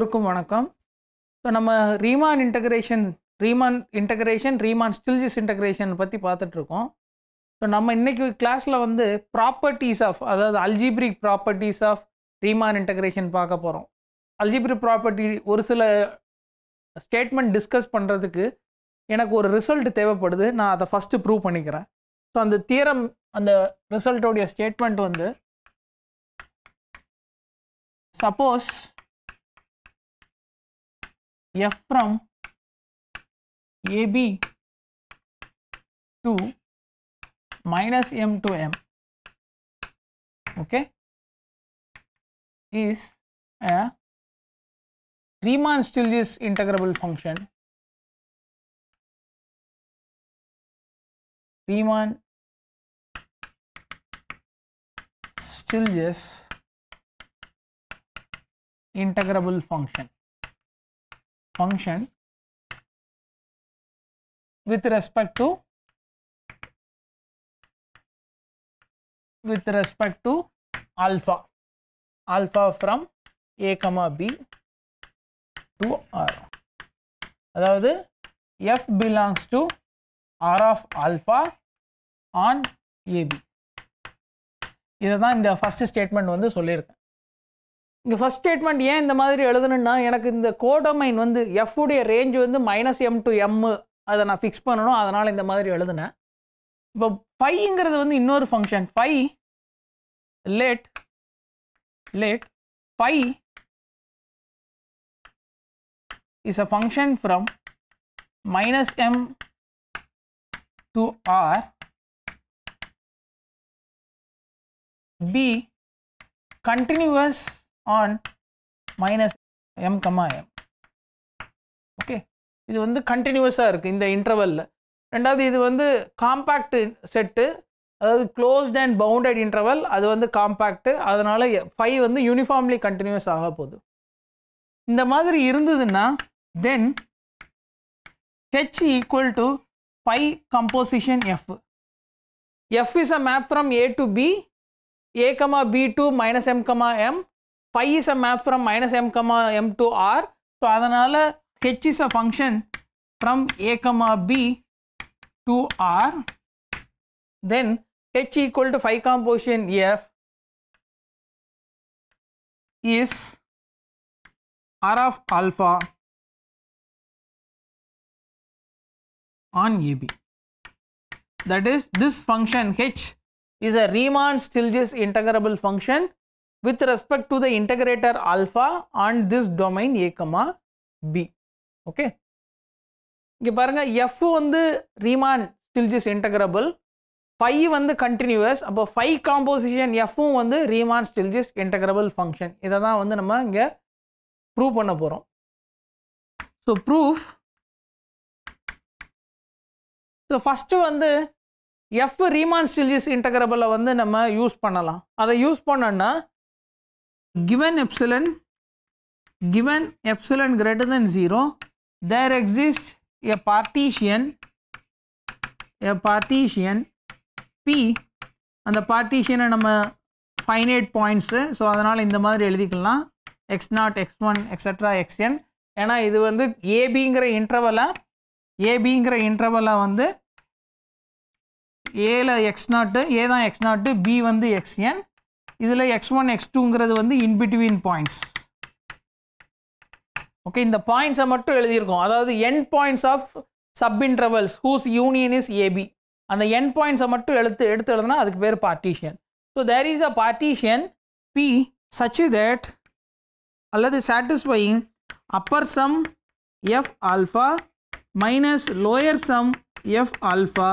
எல்லோருக்கும் வணக்கம் ஸோ நம்ம Riemann integration Riemann integration Riemann Stieltjes integration பற்றி பார்த்துட்ருக்கோம் ஸோ நம்ம இன்றைக்கி கிளாஸில் வந்து ப்ராப்பர்ட்டிஸ் ஆஃப் அதாவது algebraic properties of Riemann integration பார்க்க போகிறோம் அல்ஜிப்ரிக் ப்ராப்பர்ட்டி ஒரு சில ஸ்டேட்மெண்ட் டிஸ்கஸ் பண்ணுறதுக்கு எனக்கு ஒரு ரிசல்ட் தேவைப்படுது நான் அதை ஃபஸ்ட்டு ப்ரூவ் பண்ணிக்கிறேன் ஸோ அந்த தியரம் அந்த ரிசல்ட்டோடைய ஸ்டேட்மெண்ட் வந்து suppose F from AB to minus M to M okay is a Riemann Stieltjes integrable function Riemann Stieltjes integrable function function with respect to with respect to alpha alpha from a comma b to r அதாவது f belongs to r of alpha on ab இதை தான் இந்த first statement வந்து சொல்லியிருக்கேன் இங்கே first statement ஏன் இந்த மாதிரி எழுதணுன்னா எனக்கு இந்த கோடமைன் வந்து உடைய ரேஞ்ச் வந்து மைனஸ் எம் டு எம்மு அதை நான் ஃபிக்ஸ் பண்ணணும் அதனால் இந்த மாதிரி எழுதுனேன் இப்போ ஃபைங்கிறது வந்து இன்னொரு function phi let let phi is a function from minus M to R be continuous on minus m comma m okay இது வந்து கண்டினியூஸாக இருக்குது இந்த இன்டர்வலில் ரெண்டாவது இது வந்து காம்பேக்ட் செட்டு அதாவது க்ளோஸ்ட் அண்ட் பவுண்டட் இன்டர்வல் அது வந்து காம்பேக்டு அதனால் ஃபைவ் வந்து யூனிஃபார்ம்லி கண்டினியூஸ் ஆக போகுது இந்த மாதிரி இருந்ததுன்னா then H equal to phi composition F F is a map from A to B A comma B to minus M comma M phi is a map from minus m comma m to r. So, then, h is a function from a comma b to r. Then h equal to phi composition f is r of alpha on ab. That is this function h is a Riemann-Stilges integrable function with respect to the integrator alpha on this domain a B okay இங்கே பாருங்க F வந்து Riemann Stieltjes integrable phi வந்து continuous அப்போ phi composition எஃப்பும் வந்து Riemann Stieltjes integrable function இதை தான் வந்து நம்ம இங்கே ப்ரூவ் பண்ண போகிறோம் ஸோ ப்ரூஃப் ஸோ ஃபஸ்ட்டு வந்து எஃப் ரீமான் ஸ்டில்ஜிஸ் இன்டகிரபிளை வந்து நம்ம யூஸ் பண்ணலாம் அதை யூஸ் பண்ணோன்னா given epsilon given epsilon greater than 0 there exists a partition a partition P அந்த பார்ட்டிஷனை நம்ம ஃபைனைட் பாயிண்ட்ஸு ஸோ அதனால் இந்த மாதிரி எழுதிக்கலாம் X naught X one extra X N ஏன்னா இது வந்து ஏபிங்கிற இன்டர்வலை ஏபிங்கிற இன்டர்வலை வந்து ஏல எக்ஸ் நாட்டு ஏ தான் எக்ஸ் நாட்டு பி வந்து எக்ஸ்என் இதில் எக்ஸ் ஒன் எக்ஸ் டூங்கிறது வந்து இன்பிட்வீன் பாயிண்ட்ஸ் ஓகே இந்த பாயிண்ட்ஸை மட்டும் எழுதியிருக்கோம் அதாவது N points of sub intervals whose union is AB அந்த என் பாயிண்ட்ஸை மட்டும் எழுத்து எடுத்து எழுதுனா அதுக்கு பேர் partition so there is a partition P such that அல்லது satisfying upper sum F alpha minus lower sum F alpha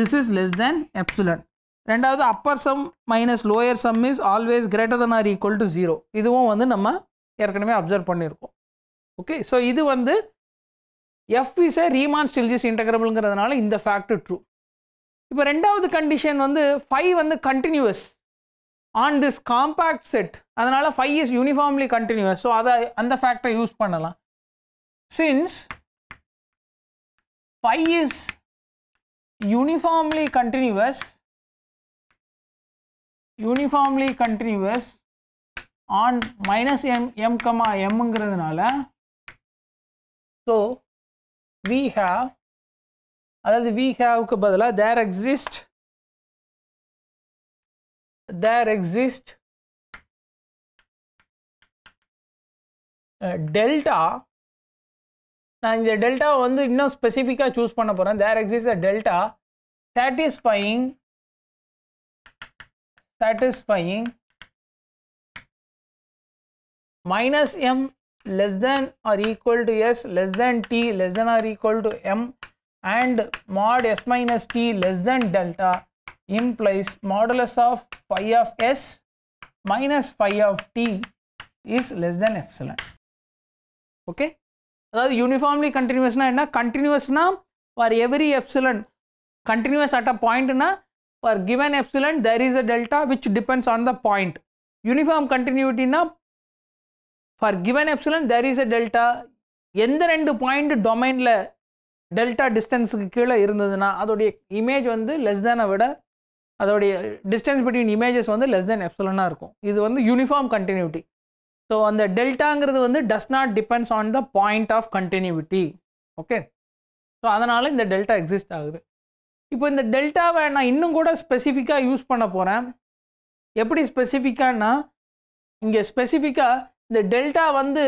this is less then epsilon ரெண்டாவது upper sum minus lower sum is always greater than or equal to zero இதுவும் வந்து நம்ம ஏற்கனவே observe பண்ணியிருக்கோம் okay so இது வந்து F is a Riemann Stieltjes இன்டகிரபிள்ங்கிறதுனால இந்த ஃபேக்ட் ட்ரூ இப்போ ரெண்டாவது கண்டிஷன் வந்து ஃபைவ் வந்து continuous on this compact set அதனால் phi is uniformly continuous so அதை அந்த ஃபேக்டை யூஸ் பண்ணலாம் since phi is uniformly continuous uniformly continuous on minus M M comma எம்ங்கிறதுனால ஸோ வி ஹாவ் அதாவது வி ஹாவ்க்கு பதிலாக there exist there exist delta நான் இந்த டெல்டா வந்து இன்னும் ஸ்பெசிஃபிக்காக சூஸ் பண்ண போகிறேன் தேர் exist a delta satisfying satisfying minus m less than or equal to s less than t less than or equal to m and mod s minus t less than delta implies modulus of phi of s minus phi of t is less than epsilon. Okay. continuous na. Continuous na for every epsilon continuous at a point na. for given epsilon there is a delta which depends on the point uniform continuity for given given there is a delta எந்த ரெண்டு point டொமைனில் delta டிஸ்டன்ஸுக்கு கீழே இருந்ததுன்னா அதோடைய image வந்து less தேனை விட அதோடைய டிஸ்டன்ஸ் பிட்வீன் இமேஜஸ் வந்து லெஸ் தேன் எப்சலனாக இருக்கும் இது வந்து யூனிஃபார்ம் கண்டினியூட்டி ஸோ அந்த டெல்டாங்கிறது வந்து does not depends on the point of continuity okay so அதனால் இந்த டெல்டா எக்ஸிஸ்ட் ஆகுது இப்போ இந்த டெல்டாவை நான் இன்னும் கூட ஸ்பெசிஃபிக்காக யூஸ் பண்ண போகிறேன் எப்படி ஸ்பெசிஃபிக்கான்னா இங்கே ஸ்பெசிஃபிக்காக இந்த டெல்டா வந்து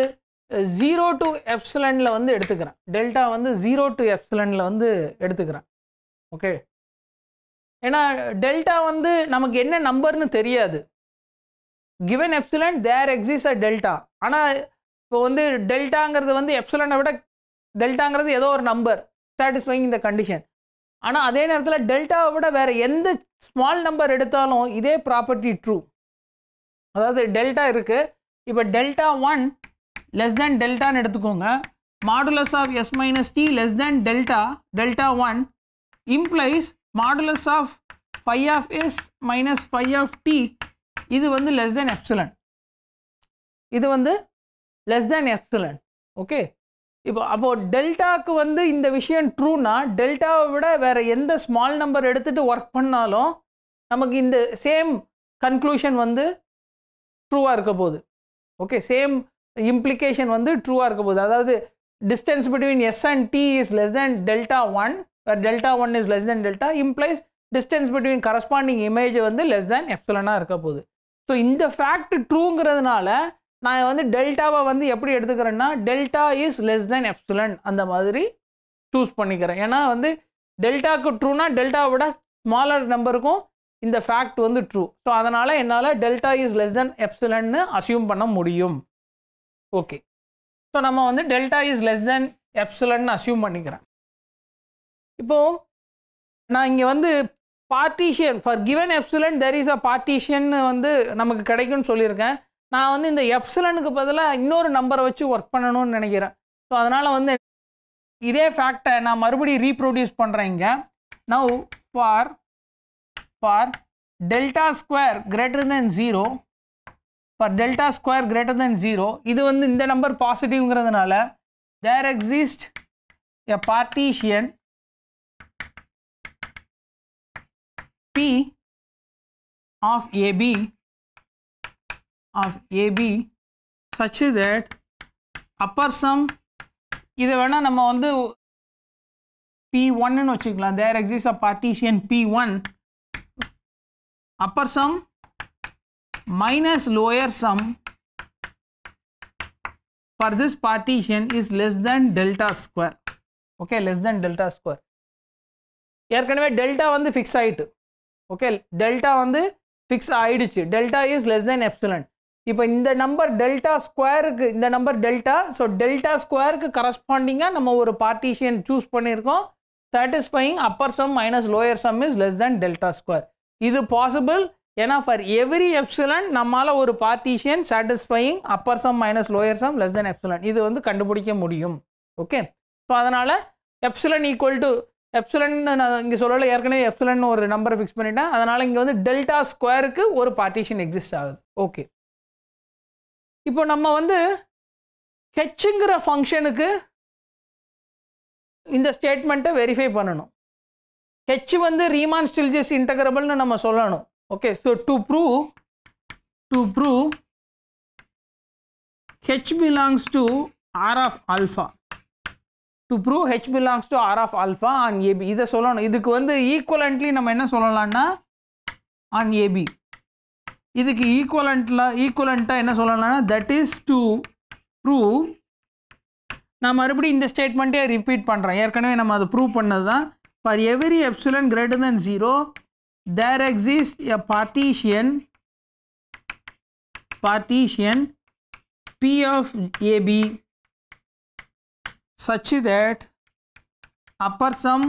ஜீரோ டு எப்சிலனில் வந்து எடுத்துக்கிறேன் டெல்டா வந்து ஜீரோ டு எப்சிலனில் வந்து எடுத்துக்கிறேன் ஓகே ஏன்னா டெல்டா வந்து நமக்கு என்ன நம்பர்னு தெரியாது given epsilon there exist a delta ஆனால் இப்போ வந்து டெல்டாங்கிறது வந்து எப்சிலனை விட டெல்டாங்கிறது ஏதோ ஒரு நம்பர் சாட்டிஸ்ஃபைங் இந்த கண்டிஷன் ஆனால் அதே நேரத்தில் டெல்டாவை விட வேறு எந்த ஸ்மால் நம்பர் எடுத்தாலும் இதே ப்ராப்பர்ட்டி ட்ரூ அதாவது டெல்டா இருக்குது இப்போ டெல்டா ஒன் லெஸ் தேன் டெல்டான்னு எடுத்துக்கோங்க modulus of S minus T less than delta delta one implies modulus of phi of S minus phi of T இது வந்து லெஸ் தேன் எப்சிலன் இது வந்து லெஸ் தேன் எப்சிலன் ஓகே இப்போ அப்போது டெல்டாவுக்கு வந்து இந்த விஷயம் ட்ரூனா டெல்டாவை விட வேறு எந்த ஸ்மால் நம்பர் எடுத்துகிட்டு ஒர்க் பண்ணாலும் நமக்கு இந்த சேம் கன்க்ளூஷன் வந்து ட்ரூவாக இருக்க போகுது ஓகே சேம் இம்ப்ளிகேஷன் வந்து ட்ரூவாக இருக்க போகுது அதாவது distance between S and T is less than delta one where delta one is less than delta implies distance between corresponding image வந்து லெஸ் தேன் எஃப்லனாக இருக்க போகுது ஸோ இந்த ஃபேக்ட் ட்ரூங்கிறதுனால நான் வந்து டெல்டாவை வந்து எப்படி எடுத்துக்கிறேன்னா delta is less then epsilon அந்த மாதிரி சூஸ் பண்ணிக்கிறேன் ஏன்னா வந்து டெல்டாவுக்கு ட்ரூனா டெல்டாவை விட ஸ்மாலர் நம்பருக்கும் இந்த ஃபேக்ட் வந்து ட்ரூ ஸோ அதனால் என்னால் டெல்டா இஸ் லெஸ் தென் எப்சுலன்னு அசியூம் பண்ண முடியும் ஓகே ஸோ நம்ம வந்து டெல்டா இஸ் லெஸ் தென் எப்சிலன்னு அசியூம் பண்ணிக்கிறேன் இப்போது நான் இங்கே வந்து partition for given epsilon there is a partition வந்து நமக்கு கிடைக்கும்னு சொல்லியிருக்கேன் நான் வந்து இந்த எப்சிலனுக்கு பதிலாக இன்னொரு நம்பரை வச்சு ஒர்க் பண்ணணும்னு நினைக்கிறேன் ஸோ அதனால் வந்து இதே ஃபேக்டை நான் மறுபடியும் ரீப்ரொடியூஸ் பண்ணுறேன் இங்கே now for for delta square greater then zero for delta square greater then zero இது வந்து இந்த நம்பர் பாசிட்டிவ்ங்கிறதுனால there exist a partition P of AB of AB such that upper sum இது வேணால் நம்ம வந்து பி ஒன்னு வச்சுக்கலாம் there exists a partition P1 upper sum minus lower sum for this partition is less than delta square. Okay, less than delta square. ஏற்கனவே delta வந்து fix ஆயிட்டு okay delta வந்து fix ஆயிடுச்சு delta is less than epsilon இப்போ இந்த number delta ஸ்கொயருக்கு இந்த number delta so delta ஸ்கொயருக்கு கரஸ்பாண்டிங்காக நம்ம ஒரு பார்ட்டிஷியன் சூஸ் பண்ணியிருக்கோம் satisfying upper sum minus lower sum is less than delta square இது பாசிபிள் ஏன்னா ஃபார் எவ்ரி எப்சிலன் நம்மளால் ஒரு partition satisfying upper sum minus lower sum less தேன் எப்சிலன் இது வந்து கண்டுபிடிக்க முடியும் ஓகே ஸோ அதனால் எப்சிலன் ஈக்குவல் டு எப்சிலன் நான் இங்கே சொல்லலை ஏற்கனவே எப்சிலன் ஒரு நம்பரை ஃபிக்ஸ் பண்ணிட்டேன் அதனால் இங்கே வந்து டெல்டா ஸ்கொயருக்கு ஒரு பார்ட்டிஷன் எக்ஸிஸ்ட் ஆகுது ஓகே இப்போ நம்ம வந்து ஹெச்ங்கிற ஃபங்க்ஷனுக்கு இந்த ஸ்டேட்மெண்ட்டை வெரிஃபை பண்ணணும் ஹெச் வந்து ரீமான் ஸ்டில்ஜஸ் இன்டகிரபிள்னு நம்ம சொல்லணும் okay so to prove to prove H belongs to R of alpha to prove H belongs to R of alpha on AB இதை சொல்லணும் இதுக்கு வந்து ஈக்குவலண்ட்லி நம்ம என்ன சொல்லலாம்னா ஆன் ஏபி இதுக்கு ஈக்குவலண்ட்ல ஈக்குவலண்ட்டாக என்ன சொல்லலாம்னா தட் இஸ் டு ப்ரூவ் நான் மறுபடியும் இந்த ஸ்டேட்மெண்ட்டே ரிப்பீட் பண்ணுறேன் ஏற்கனவே நம்ம அதை ப்ரூவ் பண்ணது தான் for every epsilon greater then zero there exist a partition partition P of AB such that upper sum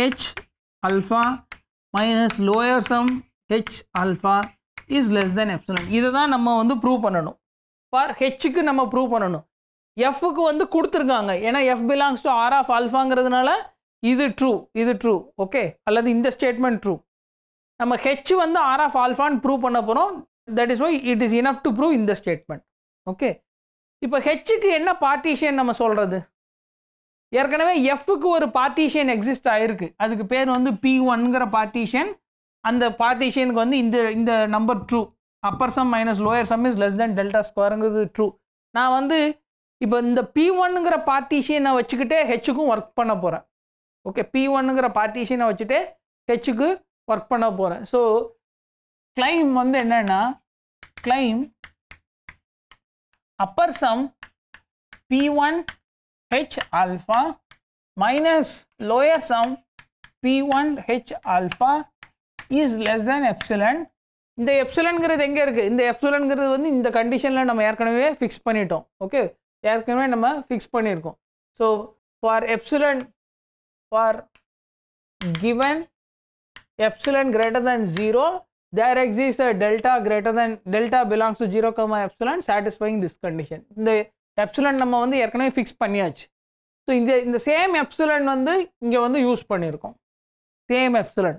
H alpha minus lower sum H alpha is less then epsilon இதை தான் நம்ம வந்து ப்ரூவ் பண்ணணும் for ஹெச்சுக்கு நம்ம prove பண்ணணும் எஃப்க்கு வந்து கொடுத்துருக்காங்க ஏன்னா F belongs to R of ஆல்ஃபாங்கிறதுனால இது ட்ரூ இது ட்ரூ ஓகே அல்லது இந்த ஸ்டேட்மெண்ட் ட்ரூ நம்ம ஹெச் வந்து ஆர் ஆஃப் ஆல்ஃபான்னு ப்ரூவ் பண்ண போகிறோம் that is why it is enough to prove இந்த ஸ்டேட்மெண்ட் ஓகே இப்போ ஹெச்சுக்கு என்ன பார்ட்டிஷியன் நம்ம சொல்கிறது ஏற்கனவே எஃப்க்கு ஒரு பார்ட்டிஷியன் எக்ஸிஸ்ட் ஆகிருக்கு அதுக்கு பேர் வந்து பி ஒன்ங்கிற பார்ட்டிஷியன் அந்த பார்ட்டிஷியனுக்கு வந்து இந்த இந்த number true upper sum minus lower sum is less then delta ஸ்கொயருங்கிறது ட்ரூ நான் வந்து இப்போ இந்த பி ஒன்னுங்கிற நான் வச்சுக்கிட்டே ஹெச்சுக்கும் ஒர்க் பண்ண போகிறேன் ஓகே பி ஒன்னுங்கிற பார்ட்டிஷியனை வச்சுட்டே ஹெச்சுக்கு ஒர்க் பண்ண போகிறேன் ஸோ கிளைம் வந்து என்னென்னா claim upper sum B one H alpha minus lower sum B one H alpha is less than epsilon இந்த எப்சிலன்கிறது எங்கே இருக்குது இந்த எப்சிலன்கிறது வந்து இந்த கண்டிஷனில் நம்ம ஏற்கனவே ஃபிக்ஸ் பண்ணிட்டோம் ஓகே ஏற்கனவே நம்ம ஃபிக்ஸ் பண்ணியிருக்கோம் so for epsilon for given epsilon greater than zero there exist a delta greater than delta belongs zero 0 comma epsilon satisfying this இந்த எப்சிலன் நம்ம வந்து ஏற்கனவே ஃபிக்ஸ் பண்ணியாச்சு ஸோ இந்த இந்த சேம் எப்சிலன் வந்து இங்கே வந்து யூஸ் பண்ணியிருக்கோம் சேம் எப்சிலன்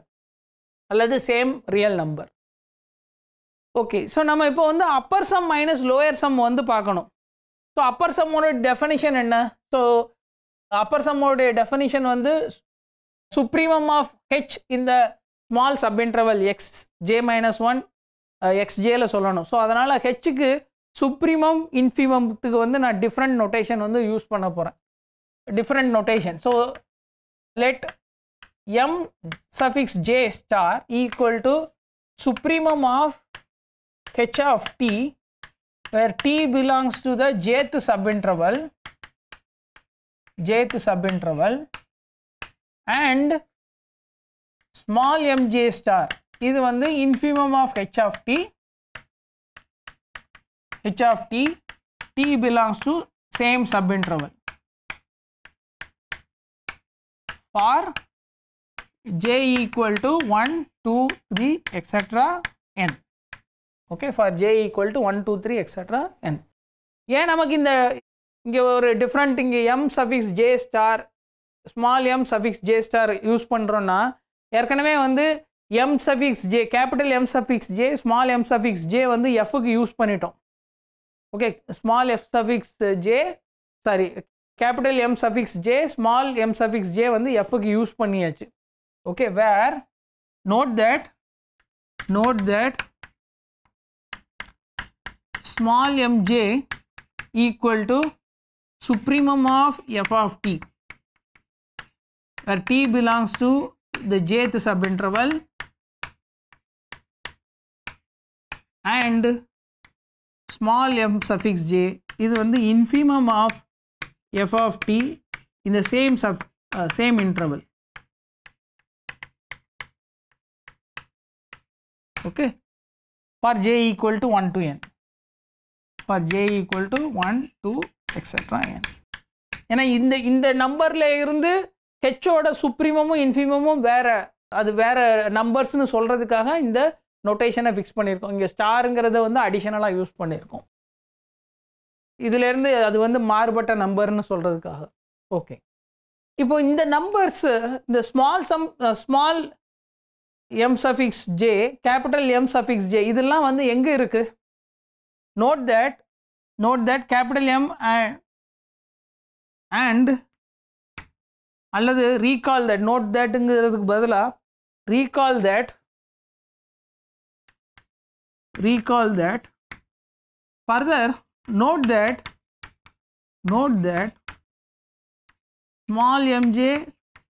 அல்லது same real number okay so நம்ம இப்போ வந்து upper sum minus lower sum வந்து பார்க்கணும் ஸோ அப்பர் சம்மோட டெஃபனிஷன் என்ன ஸோ அப்பர் சம்மோடைய டெஃபனிஷன் வந்து சுப்ரீமம் ஆஃப் ஹெச் இந்த small subinterval X J minus one X ஜேல சொல்லணும் ஸோ அதனால் ஹெச்சுக்கு சுப்ரீமம் இன்ஃபிமத்துக்கு வந்து நான் டிஃப்ரெண்ட் நொட்டேஷன் வந்து யூஸ் பண்ண போகிறேன் different notation so let m suffix j star equal to supremum of h of t where t belongs to the jth subinterval jth subinterval and small m j star இது வந்து infimum of h of t h of t t belongs to same subinterval for j equal to 1, 2, 3, etc. n. Okay, for j equal to 1, 2, 3, etc. n. ஏன் நமக்கு இந்த இங்கே ஒரு different இங்கே M suffix J star small M suffix J star use பண்ணுறோன்னா ஏற்கனவே வந்து M suffix J capital M suffix J small M suffix J வந்து எஃப்க்கு யூஸ் பண்ணிட்டோம் okay small F suffix J sorry capital M suffix J small M suffix J வந்து எஃப்க்கு use பண்ணியாச்சு okay where note that note that small mj equal to supremum of f of t where t belongs to the jth subinterval and small m suffix j is the infimum of f of t in the same sub uh, same interval okay for j equal to 1 to n for j equal to 1 to etc n ஏன்னா இந்த இந்த நம்பரில் இருந்து ஹெச்சோட சுப்ரீமமும் இன்ஃபிமமும் வேறு அது வேற நம்பர்ஸ்னு சொல்கிறதுக்காக இந்த நொட்டேஷனை ஃபிக்ஸ் பண்ணியிருக்கோம் இங்கே ஸ்டாருங்கிறத வந்து அடிஷனலாக யூஸ் பண்ணியிருக்கோம் இதுலேருந்து அது வந்து மாறுபட்ட நம்பர்னு சொல்கிறதுக்காக ஓகே இப்போ இந்த நம்பர்ஸு இந்த small sum small M suffix J capital M suffix J இதெல்லாம் வந்து எங்கே இருக்குது note that note that capital M and அல்லது ரீகால் தட் நோட் தட்டுங்கிறதுக்கு பதிலாக recall that recall that further note that note that small M J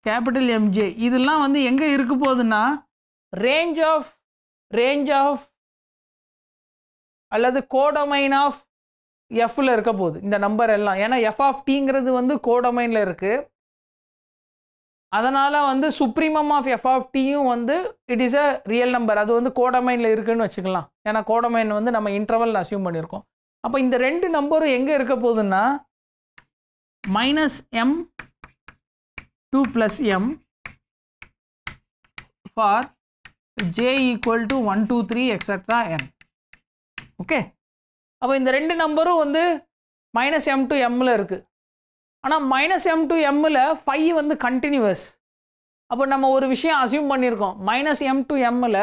capital M J இதெல்லாம் வந்து எங்கே இருக்க போகுதுன்னா ரேஞ்ச் ஆஃப் ரேஞ்ச் ஆஃப் அல்லது கோடொமைன் ஆஃப் எஃப்ல இருக்க போகுது இந்த நம்பர் எல்லாம் ஏன்னா எஃப் ஆஃப் டிங்கிறது வந்து கோடொமைனில் இருக்குது அதனால் வந்து சுப்ரீமம் ஆஃப் எஃப் ஆஃப் டியும் வந்து it is a real number அது வந்து கோடமைனில் இருக்குதுன்னு வச்சுக்கலாம் ஏன்னா கோடமைன் வந்து நம்ம இன்டர்வல் அசியூம் பண்ணியிருக்கோம் அப்போ இந்த ரெண்டு நம்பரும் எங்கே இருக்க போகுதுன்னா minus M to plus M for j equal to 1, 2, 3 etc. n. Okay அப்போ இந்த ரெண்டு நம்பரும் வந்து மைனஸ் எம் டு எம்மில் இருக்குது ஆனால் மைனஸ் எம் டு எம்மில் ஃபைவ் வந்து கண்டினியூவஸ் அப்போ நம்ம ஒரு விஷயம் அசியூம் பண்ணியிருக்கோம் மைனஸ் எம் டு எம்மில்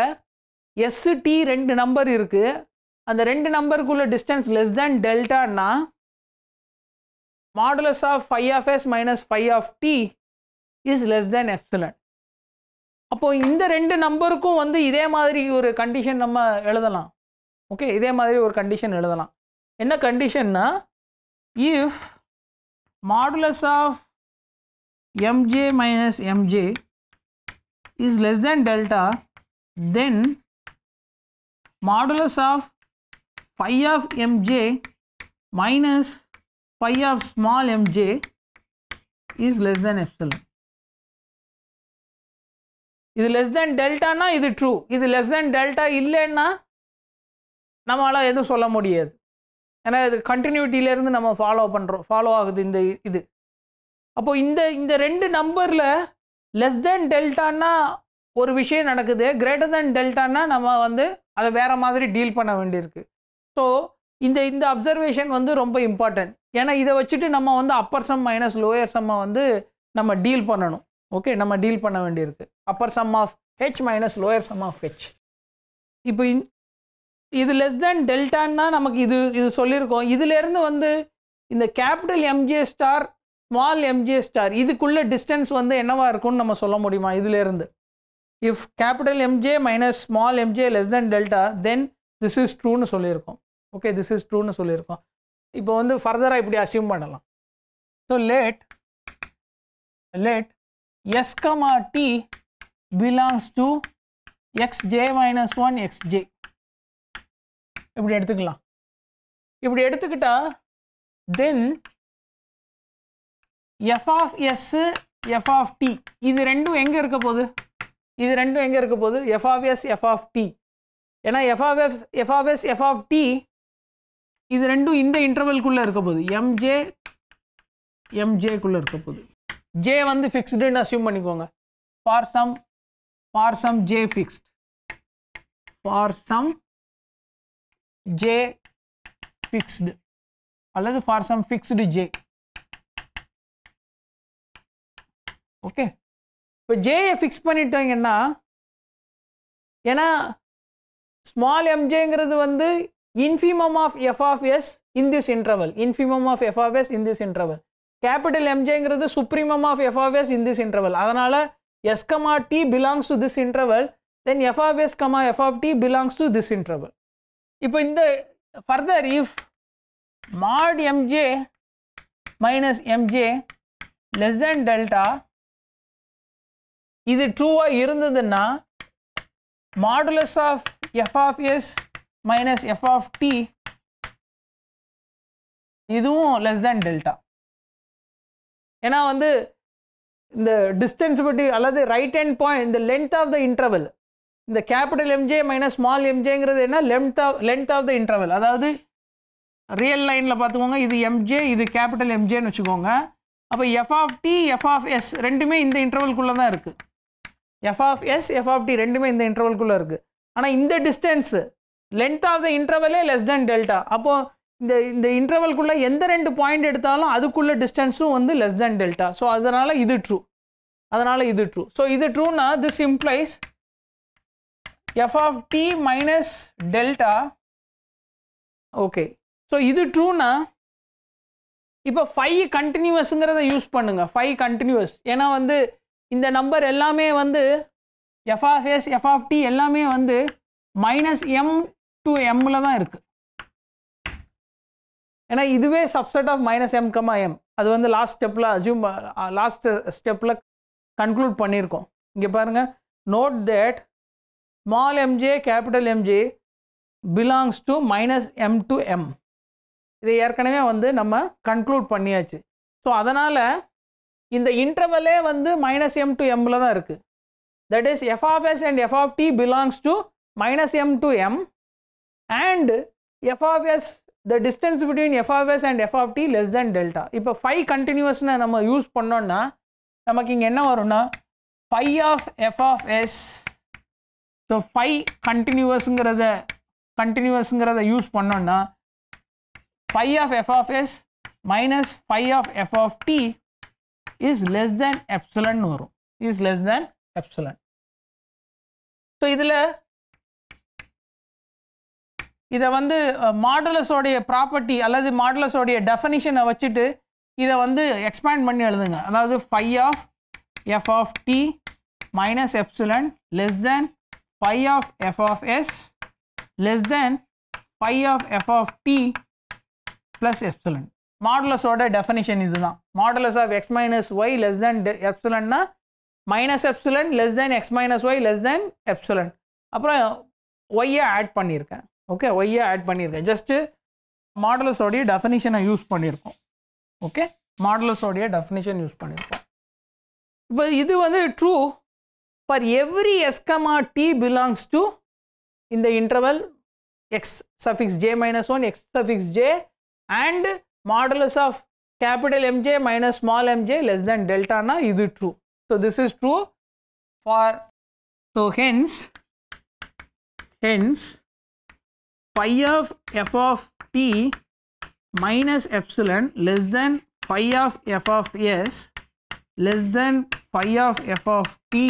எஸ்ஸு டி ரெண்டு நம்பர் இருக்குது அந்த ரெண்டு நம்பருக்குள்ள டிஸ்டன்ஸ் லெஸ் தேன் டெல்டான்னா modulus of phi of S minus phi of D is less than epsilon அப்போது இந்த ரெண்டு நம்பருக்கும் வந்து இதே மாதிரி ஒரு கண்டிஷன் நம்ம எழுதலாம் ஓகே இதே மாதிரி ஒரு கண்டிஷன் எழுதலாம் என்ன கண்டிஷன்னா if modulus of MJ minus MJ is less than delta then modulus of phi of MJ minus phi of small MJ is less than epsilon இது லெஸ் தென் டெல்டானா இது ட்ரூ இது லெஸ் தென் டெல்டா இல்லைன்னா நம்மளால் எதுவும் சொல்ல முடியாது ஏன்னா இது கண்டினியூட்டிலேருந்து நம்ம ஃபாலோ பண்ணுறோம் ஃபாலோ ஆகுது இந்த இது அப்போது இந்த இந்த ரெண்டு நம்பரில் லெஸ் தென் டெல்டான்னா ஒரு விஷயம் நடக்குது கிரேட்டர் தென் டெல்டான்னா நம்ம வந்து அதை வேறு மாதிரி டீல் பண்ண வேண்டியிருக்கு ஸோ இந்த இந்த அப்சர்வேஷன் வந்து ரொம்ப இம்பார்ட்டன்ட் ஏன்னா இதை வச்சுட்டு நம்ம வந்து அப்பர் சம் மைனஸ் லோயர் சம்மை வந்து நம்ம டீல் பண்ணணும் ஓகே நம்ம டீல் பண்ண வேண்டியிருக்கு upper sum of H minus lower sum of H இப்போ இது லெஸ் தேன் டெல்டான்னா நமக்கு இது இது சொல்லியிருக்கோம் இதுலேருந்து வந்து இந்த capital MJ star small MJ star இதுக்குள்ளே டிஸ்டன்ஸ் வந்து என்னவாக இருக்கும்னு நம்ம சொல்ல முடியுமா இதுலேருந்து if capital MJ minus small M J less then delta then this is ட்ரூன்னு சொல்லியிருக்கோம் ஓகே திஸ் இஸ் ட்ரூன்னு சொல்லியிருக்கோம் இப்போ வந்து ஃபர்தராக இப்படி அசியூம் பண்ணலாம் so let let s comma t belongs to minus one 1 xj இப்படி எடுத்துக்கலாம் இப்படி எடுத்துக்கிட்டா then F of S F of T இது ரெண்டும் எங்கே இருக்க போகுது இது ரெண்டும் எங்கே இருக்க போகுது F of S F of T ஏன்னா F of F F of S F of T இது ரெண்டும் இந்த இன்டர்வல்குள்ளே இருக்க போகுது எம்ஜே எம்ஜேக்குள்ளே இருக்க போகுது ஜே வந்து ஃபிக்ஸ்டுன்னு assume பண்ணிக்கோங்க for some for some J fixed for some J fixed அல்லது for some fixed J okay இப்போ ஜேயை என்ன பண்ணிட்டீங்கன்னா ஏன்னா ஸ்மால் இங்கிறது வந்து infimum of f of s in this interval infimum of f of s in this interval கேபிட்டல் எம்ஜேங்கிறது supremum of F of S in this interval அதனால் S comma T belongs to this interval then F of S comma F of T belongs to this interval இப்போ இந்த further if mod M J minus M J less then delta இது ட்ரூவாக இருந்ததுன்னா modulus of F of S minus F of T இதுவும் less தேன் delta ஏன்னா வந்து இந்த distance பற்றி அல்லது ரைட் ஹேண்ட் பாயிண்ட் இந்த லென்த் ஆஃப் த இன்டர்வல் இந்த கேபிட்டல் எம்ஜே மைனஸ் ஸ்மால் எம்ஜேங்கிறது என்ன length of length of the interval அதாவது ரியல் லைனில் பார்த்துக்கோங்க இது எம்ஜே இது கேபிட்டல் எம்ஜேன்னு வச்சுக்கோங்க அப்போ F of T F of S ரெண்டுமே இந்த இன்டர்வல்குள்ளே தான் இருக்குது F of S F of T ரெண்டுமே இந்த இன்டர்வல்குள்ளே இருக்குது ஆனால் இந்த டிஸ்டன்ஸு லென்த் ஆஃப் த இன்டர்வலே லெஸ் தென் டெல்டா அப்போது இந்த இந்த இன்டர்வல்குள்ளே எந்த ரெண்டு பாயிண்ட் எடுத்தாலும் அதுக்குள்ளே டிஸ்டன்ஸும் வந்து லெஸ் தென் டெல்டா ஸோ அதனால் இது ட்ரூ அதனால் இது ட்ரூ ஸோ இது ட்ரூனா this implies F of D minus delta okay so இது ட்ரூனா இப்போ ஃபைவ் கண்டினியூவஸுங்கிறத யூஸ் பண்ணுங்கள் ஃபைவ் கண்டினியூவஸ் ஏன்னா வந்து இந்த நம்பர் எல்லாமே வந்து எஃப்ஆஃப்எஸ் டி எல்லாமே வந்து மைனஸ் எம் டு எம்மில் தான் இருக்குது ஏன்னா இதுவே subset of minus M comma M அது வந்து லாஸ்ட் ஸ்டெப்பில் அசியூம் லாஸ்ட் ஸ்டெப்பில் கன்க்ளூட் பண்ணியிருக்கோம் இங்கே பாருங்கள் note that small M J capital M J belongs to minus M to M இதை ஏற்கனவே வந்து நம்ம கன்க்ளூட் பண்ணியாச்சு ஸோ அதனால் இந்த இன்டர்வலே வந்து மைனஸ் எம் டு எம்மில் தான் இருக்குது that is F of S and F of T belongs to minus M to M and F of S the distance between F of S and F of D less then delta இப்போ phi கண்டினியூஸ்னு நம்ம use பண்ணோன்னா நமக்கு இங்கே என்ன வரும்னா phi of F F of S so phi கண்டினியூவஸுங்கிறத கண்டினியூவஸுங்கிறத யூஸ் பண்ணோன்னா phi of F F of S minus phi of F of D is less than epsilon வரும் is less than epsilon so இதில் இதை வந்து மாடலஸோடைய ப்ராப்பர்ட்டி அல்லது மாடலஸோடைய டெஃபனிஷனை வச்சுட்டு இதை வந்து எக்ஸ்பேண்ட் பண்ணி எழுதுங்க அதாவது phi of F of D minus epsilon less than phi of F of S less than phi of F of T plus epsilon மாடலஸோட டெஃபனிஷன் இதுதான் modulus of X minus Y less than எப்சுலன்னா minus epsilon less than X minus Y less தென் epsilon அப்புறம் ஒய்யை add பண்ணியிருக்கேன் okay ஒய்யை add பண்ணியிருக்கேன் just மாடலஸோடைய டெஃபினிஷனை யூஸ் பண்ணியிருக்கோம் ஓகே மாடலஸோடைய டெஃபினிஷன் யூஸ் பண்ணியிருக்கோம் இப்போ இது வந்து true for every S comma T belongs to இந்த interval X suffix J minus one X suffix J and modulus of capital MJ minus small M J less than டெல்டானா இது true so this is true for so hence hence phi of f of t minus epsilon less than phi of f of s less than phi of f of t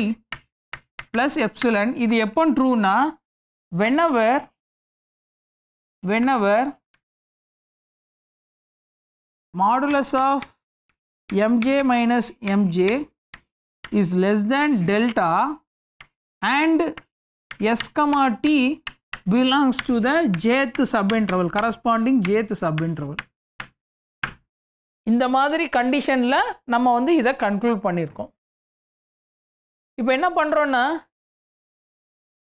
plus epsilon இது எப்போன் true நா whenever whenever modulus of mj minus mj is less than delta and s comma t belongs to the jth subinterval corresponding jth subinterval இந்த மாதிரி கண்டிஷனில் நம்ம வந்து இதை conclude பண்ணியிருக்கோம் இப்போ என்ன பண்ணுறோன்னா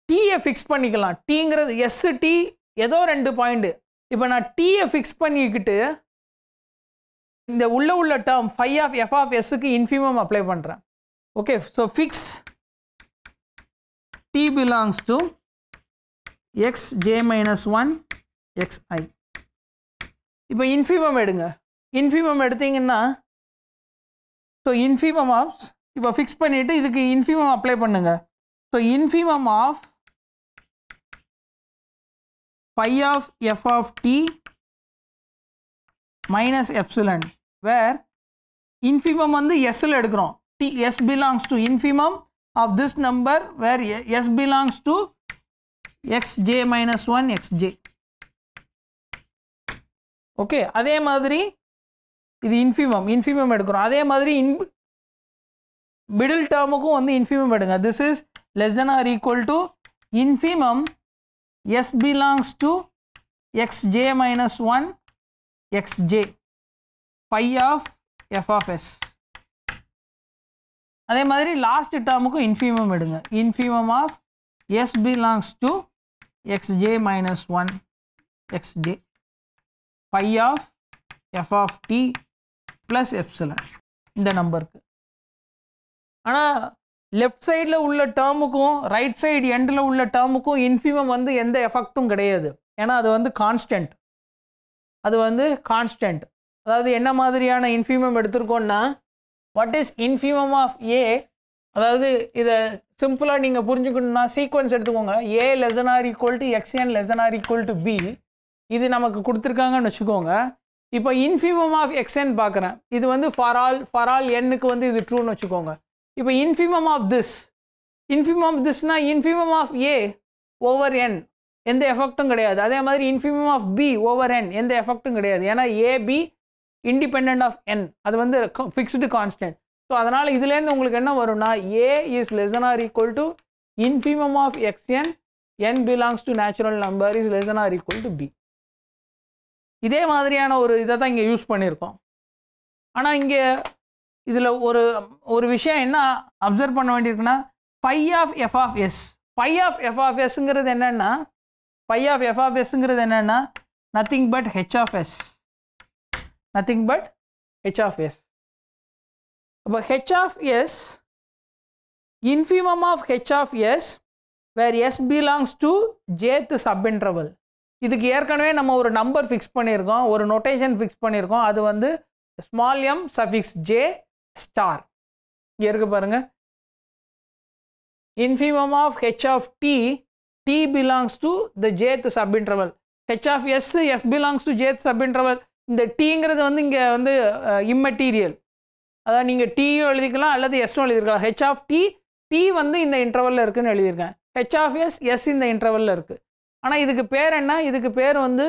டீயை ஃபிக்ஸ் பண்ணிக்கலாம் டீங்கிறது எஸ் டி ஏதோ ரெண்டு பாயிண்ட்டு இப்போ நான் டீயை ஃபிக்ஸ் பண்ணிக்கிட்டு இந்த உள்ள உள்ள term phi of F of எஸ்ஸுக்கு இன்ஃபிமம் அப்ளை பண்ணுறேன் okay so fix T belongs to X J minus one X I இப்போ இன்ஃபீமம் எடுங்க இன்ஃபீமம் எடுத்தீங்கன்னா ஸோ இன்ஃபீமம் ஆஃப் இப்போ ஃபிக்ஸ் பண்ணிவிட்டு இதுக்கு இன்ஃபீமம் அப்ளை பண்ணுங்க so infimum of phi of F of D minus epsilon where infimum வந்து எஸ்ஸில் எடுக்கிறோம் T S belongs to infimum of this number where S belongs to xj minus 1 xj okay அதே மாதிரி இது infimum infimum எடுக்கிறோம் அதே மாதிரி இன் மிடில் டேர்முக்கும் வந்து இன்ஃபிமம் எடுங்க this is less than or equal to infimum S belongs to xj minus 1 xj phi of f of s அதே மாதிரி லாஸ்ட் டேர்முக்கும் இன்ஃபீமம் எடுங்க infimum of S belongs to xj minus 1 xj phi of f of t plus epsilon இந்த நம்பருக்கு ஆனால் left சைடில் உள்ள டேர்முக்கும் right side எண்டில் உள்ள டேர்முக்கும் இன்ஃபிமம் வந்து எந்த எஃபெக்ட்டும் கிடையாது ஏன்னா அது வந்து கான்ஸ்டன்ட் அது வந்து கான்ஸ்டன்ட் அதாவது என்ன மாதிரியான இன்ஃபிமம் எடுத்திருக்கோன்னா what is infimum of A அதாவது இதை சிம்பிளாக நீங்கள் புரிஞ்சுக்கணும்னா சீக்வன்ஸ் எடுத்துக்கோங்க A less than or equal to X N less than or equal to B இது நமக்கு கொடுத்துருக்காங்கன்னு வச்சுக்கோங்க இப்போ இன்ஃபிமம் ஆஃப் எக்ஸ்என் பார்க்குறேன் இது வந்து ஃபார் ஆல் ஃபார் ஆல் எண்ணுக்கு வந்து இது ட்ரூன்னு வச்சுக்கோங்க இப்போ infimum of this infimum of திஸ்னால் infimum of A over N எந்த எஃபெக்ட்டும் கிடையாது அதே மாதிரி infimum of B over N எந்த எஃபெக்ட்டும் கிடையாது ஏன்னா ஏபி இண்டிபெண்ட் ஆஃப் என் அது வந்து ஃபிக்ஸ்டு கான்ஸ்டன்ட் ஸோ அதனால் இதுலேருந்து உங்களுக்கு என்ன வரும்னா A is less than or equal to infimum of X N N belongs to natural number is less than or equal to B இதே மாதிரியான ஒரு இதை தான் இங்கே யூஸ் பண்ணியிருக்கோம் ஆனால் இங்கே இதில் ஒரு ஒரு விஷயம் என்ன அப்சர்வ் பண்ண வேண்டியிருக்குன்னா phi of F of S phi of F of எஸ்ங்கிறது என்னென்னா ஃபை ஆஃப் எஃப் ஆஃப் எஸ்ங்கிறது என்னென்னா nothing but H of S nothing but H of S அப்போ h of s, infimum of h of s, where s belongs to jth subinterval இதுக்கு ஏற்கனவே நம்ம ஒரு number fix பண்ணியிருக்கோம் ஒரு notation fix பண்ணியிருக்கோம் அது வந்து small m suffix j star. இருக்கு பருங்க, infimum of h of t, t belongs to the jth subinterval. h of s, s belongs to jth subinterval. இந்த t tங்கிறது வந்து இங்கே வந்து immaterial. அதாவது நீங்கள் டீயும் எழுதிக்கலாம் அல்லது எஸ்ஸும் எழுதிருக்கலாம் ஹெச் ஆஃப் டி டி வந்து இந்த இன்டர்வலில் இருக்குதுன்னு எழுதியிருக்கேன் ஹெச் ஆஃப் எஸ் எஸ் இந்த இன்டர்வலில் இருக்குது ஆனால் இதுக்கு பேர் என்ன இதுக்கு பேர் வந்து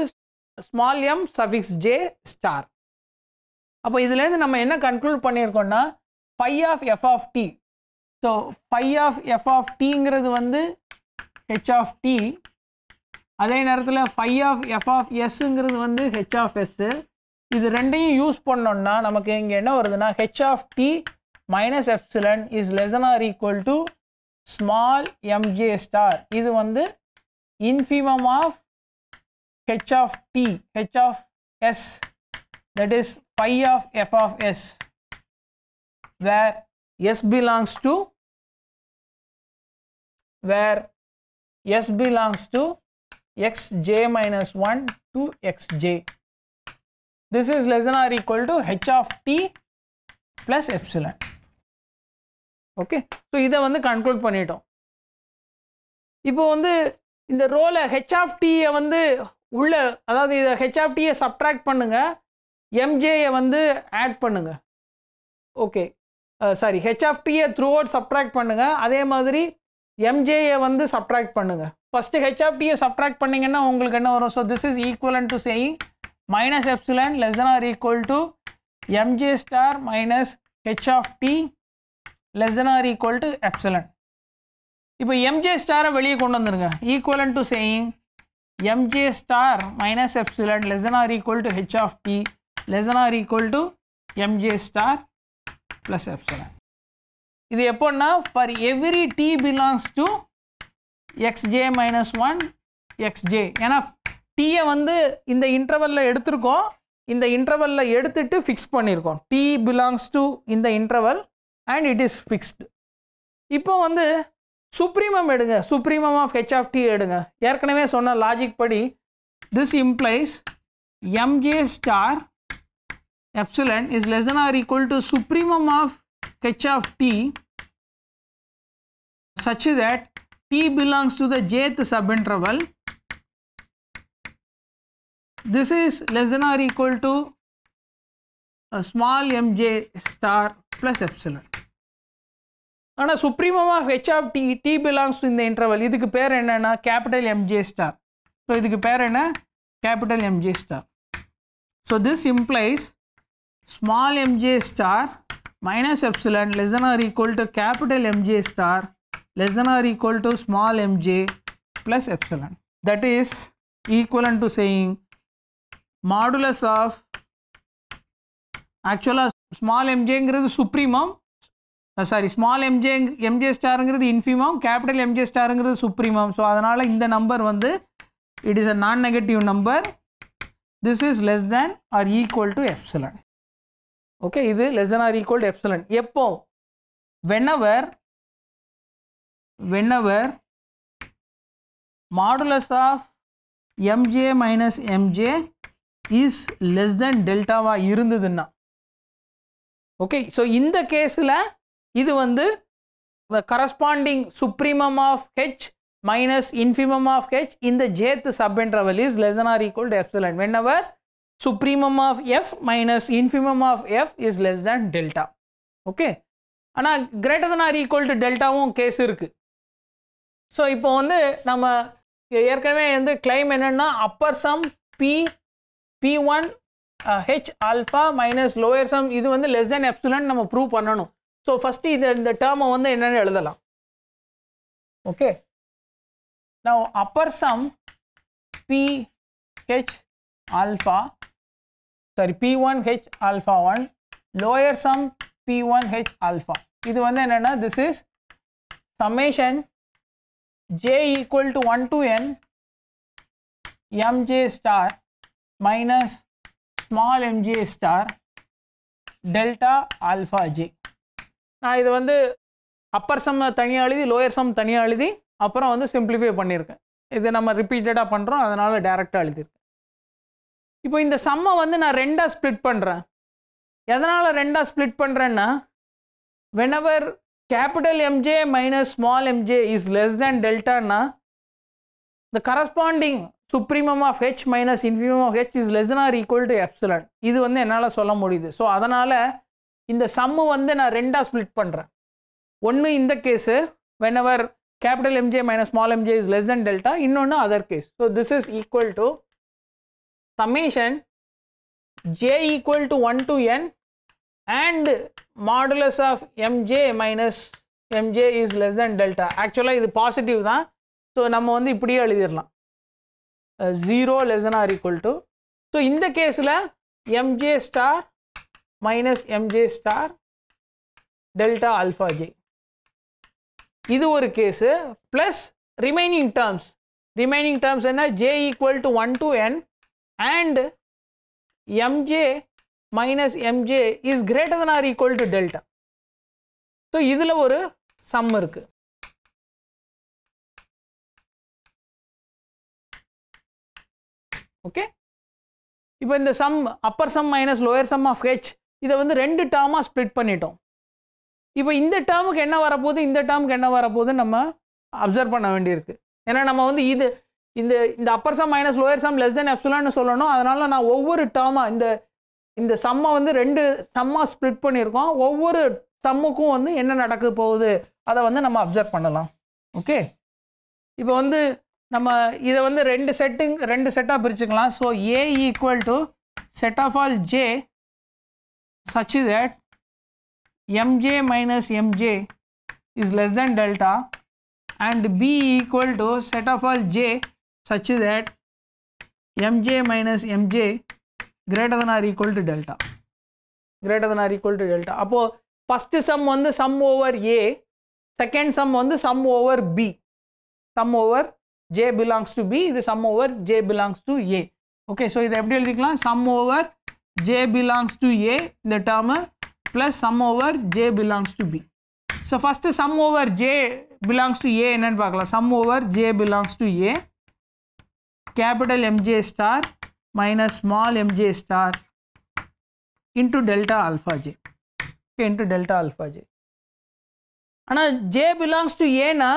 small M suffix J star அப்போ இதுலேருந்து நம்ம என்ன கன்க்ளூட் பண்ணியிருக்கோம்னா phi of F of T so phi of F of டிங்கிறது வந்து ஹெச் ஆஃப் டி அதே நேரத்தில் ஃபை ஆஃப் எஃப் ஆஃப் எஸ்ஸுங்கிறது வந்து ஹெச் ஆஃப் எஸ்ஸு இது ரெண்டையும் யூஸ் பண்ணோம்னா நமக்கு இங்கே என்ன வருதுன்னா h of D minus epsilon is less than or equal to small MJ star இது வந்து infimum of h of t h of S phi of F of s where S belongs to where S belongs to X J minus one to X j This is less than or equal to h of t plus epsilon. Okay so இதை வந்து conclude பண்ணிட்டோம் இப்போ வந்து இந்த ரோலை H of டீயை வந்து உள்ள அதாவது இதை ஹெச் ஆஃப் டீயை சப்ட்ராக்ட் பண்ணுங்கள் எம்ஜேயை வந்து ஆட் பண்ணுங்கள் ஓகே சாரி ஹெச் ஆஃப் டீயை த்ரூ அவுட் சப்ட்ராக்ட் பண்ணுங்கள் அதே மாதிரி எம்ஜேயை வந்து சப்ட்ராக்ட் பண்ணுங்கள் ஃபஸ்ட்டு ஹெச் ஆஃப் டீயை சப்ட்ராக்ட் பண்ணிங்கன்னா உங்களுக்கு என்ன வரும் so this is equivalent to saying minus epsilon less than or equal to mj star minus h of t less than or equal to epsilon. இப்போ mj ஸ்டாரை வெளியே கொண்டு வந்துருங்க equivalent to saying mj star minus epsilon less than or equal to h of D less than or equal to mj star plus epsilon இது எப்போன்னா for every t belongs to XJ minus one x j ஏன்னா டீயை வந்து இந்த இன்டர்வலில் எடுத்திருக்கோம் இந்த இன்டர்வலில் எடுத்துட்டு fix பண்ணியிருக்கோம் டீ பிலாங்ஸ் டு இந்த interval and it is fixed இப்போ வந்து சுப்ரீமம் எடுங்க supremum of h of t எடுங்க ஏற்கனவே சொன்ன லாஜிக் படி this implies m j star epsilon is less than or equal to supremum of h of t that t belongs to the jth sub subinterval this is less than or equal to a small mj star plus epsilon. And a supreme of h of t, t belongs to in the interval. This is pair and capital mj star. So this is pair and capital mj star. So this implies small mj star minus epsilon less than or equal to capital mj star less than or equal to small mj plus epsilon. That is equal to saying modulus of ஆக்சுவலாக small எம்ஜேங்கிறது supremum sorry small m j m j ஸ்டாருங்கிறது infimum capital m j ஸ்டாருங்கிறது supremum so அதனால் இந்த number வந்து it is a non negative number this is less than or equal to epsilon okay இது less than or equal to epsilon எப்போ whenever whenever modulus of MJ minus MJ is less than டெல்டாவாக இருந்ததுன்னா okay so இந்த கேஸில் இது வந்து corresponding supremum of H minus infimum of h in the jth subinterval is less than or equal to epsilon whenever supremum of f minus infimum of f is less than delta okay ஆனால் greater than or equal to deltaவும் case இருக்குது so இப்போ வந்து நம்ம ஏற்கனவே வந்து claim என்னென்னா upper sum p p one H alpha minus lower sum இது வந்து லெஸ் தேன் எப்சுலன் நம்ம ப்ரூவ் பண்ணணும் ஸோ ஃபஸ்ட்டு இது இந்த டேர்மை வந்து என்னென்னு எழுதலாம் ஓகே நான் upper sum p h alpha sorry p one H alpha one lower sum B one H alpha இது வந்து என்னென்னா this is summation j equal to one to n m j star minus small mj star delta alpha j நான் இது வந்து upper some தனியாக எழுதி lower some தனியாக எழுதி அப்புறம் வந்து சிம்பிளிஃபை பண்ணியிருக்கேன் இது நம்ம ரிப்பீட்டடாக பண்ணுறோம் அதனால் டேரெக்டாக எழுதியிருக்கேன் இப்போ இந்த சம்மை வந்து நான் ரெண்டாக ஸ்ப்ளிட் பண்ணுறேன் எதனால் ரெண்டாக ஸ்ப்ளிட் பண்ணுறேன்னா whenever capital MJ minus small MJ is less than டெல்டான்னா இந்த corresponding supremum of H minus infimum of h is less or equal to epsilon இது வந்து என்னால் சொல்ல முடியுது ஸோ அதனால் இந்த சம்மு வந்து நான் ரெண்டாக ஸ்ப்ளிட் பண்ணுறேன் ஒன்று இந்த case whenever capital MJ minus small MJ is less then delta இன்னொன்று other case so this is equal to summation J equal to one to n and modulus of MJ minus MJ is less then delta ஆக்சுவலாக இது positive தான் so நம்ம வந்து இப்படியே எழுதிடலாம் zero less than or equal to so இந்த கேஸில் m j star minus m j star delta alpha j இது ஒரு case plus remaining terms remaining terms என்ன j equal to one to n and m j minus MJ is greater than or equal to delta so இதில் ஒரு sum இருக்குது okay இப்போ இந்த sum upper sum minus lower sum of h இதை வந்து ரெண்டு டேர்மாக split பண்ணிட்டோம் இப்போ இந்த டேர்முக்கு என்ன வரப்போகுது இந்த டேர்முக்கு என்ன வரப்போகுதுன்னு நம்ம அப்சர்வ் பண்ண வேண்டியிருக்கு ஏன்னா நம்ம வந்து இது இந்த இந்த upper sum minus lower sum less than எப்சுலான்னு சொல்லணும் அதனால் நான் ஒவ்வொரு டேர்மாக இந்த இந்த சம்மை வந்து ரெண்டு சம்மாக ஸ்ப்ளிட் பண்ணியிருக்கோம் ஒவ்வொரு சம்முக்கும் வந்து என்ன நடக்க போகுது அதை வந்து நம்ம அப்சர்வ் பண்ணலாம் ஓகே இப்போ வந்து நம்ம இதை வந்து ரெண்டு செட்டுங் ரெண்டு செட்டாக பிரிச்சுக்கலாம் so A equal to set of all j such that m j minus MJ is less then delta and B equal to set of all j such that m j minus m j greater than or equal to delta greater than or equal to delta அப்போது first sum வந்து sum over A second sum வந்து sum over B sum over j belongs to B இது sum over j belongs to A okay so இதை எப்படி எழுதிக்கலாம் sum over j belongs to A இந்த term plus sum over j belongs to B so first sum over j belongs to A என்னென்னு பார்க்கலாம் sum over j belongs to A capital MJ star minus small MJ star into delta alpha okay into delta alpha j ஆனால் j belongs to ஏன்னா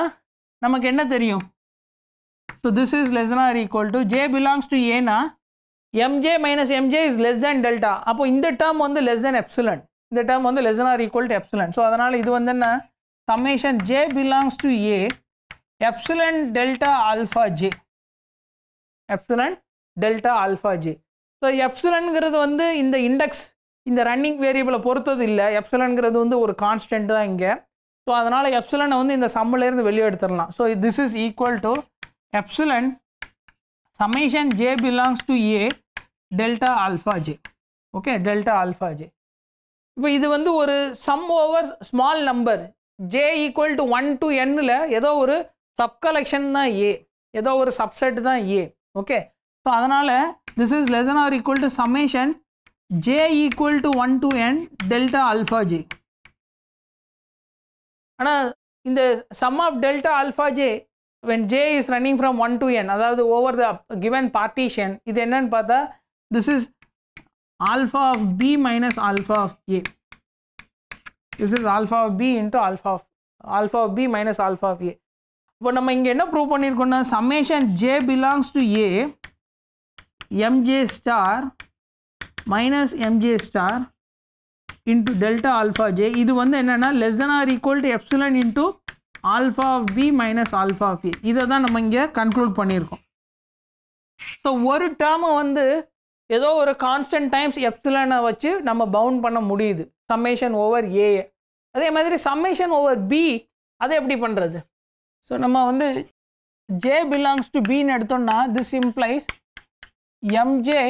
நமக்கு என்ன தெரியும் So this is less than or equal to j belongs to a na mj minus mj is less than delta. அப்போ இந்த term வந்து less than epsilon. இந்த term வந்து less than or equal to epsilon. So அதனால் இது வந்து என்ன summation j belongs to a epsilon delta alpha j. epsilon delta alpha j. so so எப்சிலனுங்கிறது வந்து இந்த இண்டெக்ஸ் இந்த variable வேரியபிளை பொறுத்தது இல்லை எப்சிலனுங்கிறது வந்து ஒரு constant தான் இங்கே ஸோ அதனால் எப்சிலனை வந்து இந்த சம்மிலேருந்து வெளியே எடுத்துடலாம் so this is equal to epsilon summation j belongs to a delta alpha j okay delta alpha j இப்போ இது வந்து ஒரு sum over small number j equal to one to எண்ணில் ஏதோ ஒரு சப் கலெக்ஷன் தான் ஏ ஏதோ ஒரு சப்செட் தான் ஏ ஓகே ஸோ அதனால் this is less or equal to summation j equal to one to n delta alpha j ஆனால் இந்த sum of delta alpha j when j is running from one to n அதாவது over the given partition இது என்னன்னு பார்த்தா this is alpha of B minus alpha of a this is alpha of b into alpha of alpha of B minus alpha of ஏ இப்போ நம்ம இங்கே என்ன prove பண்ணியிருக்கோம்னா summation J belongs to A m j star minus m j star into delta alpha j இது வந்து என்னென்னா less than or equal to epsilon into alpha of B minus alpha of a இதை தான் நம்ம இங்கே கன்க்ளூட் பண்ணியிருக்கோம் ஸோ ஒரு டேர்மை வந்து ஏதோ ஒரு கான்ஸ்டன்ட் டைம்ஸ் எப்சிலனை வச்சு நம்ம பவுன் பண்ண முடியுது சம்மேஷன் ஓவர் ஏஏ அதே மாதிரி சம்மேஷன் ஓவர் பி அதை எப்படி பண்ணுறது ஸோ நம்ம வந்து ஜே பிலாங்ஸ் டு பின்னு எடுத்தோம்னா this implies m j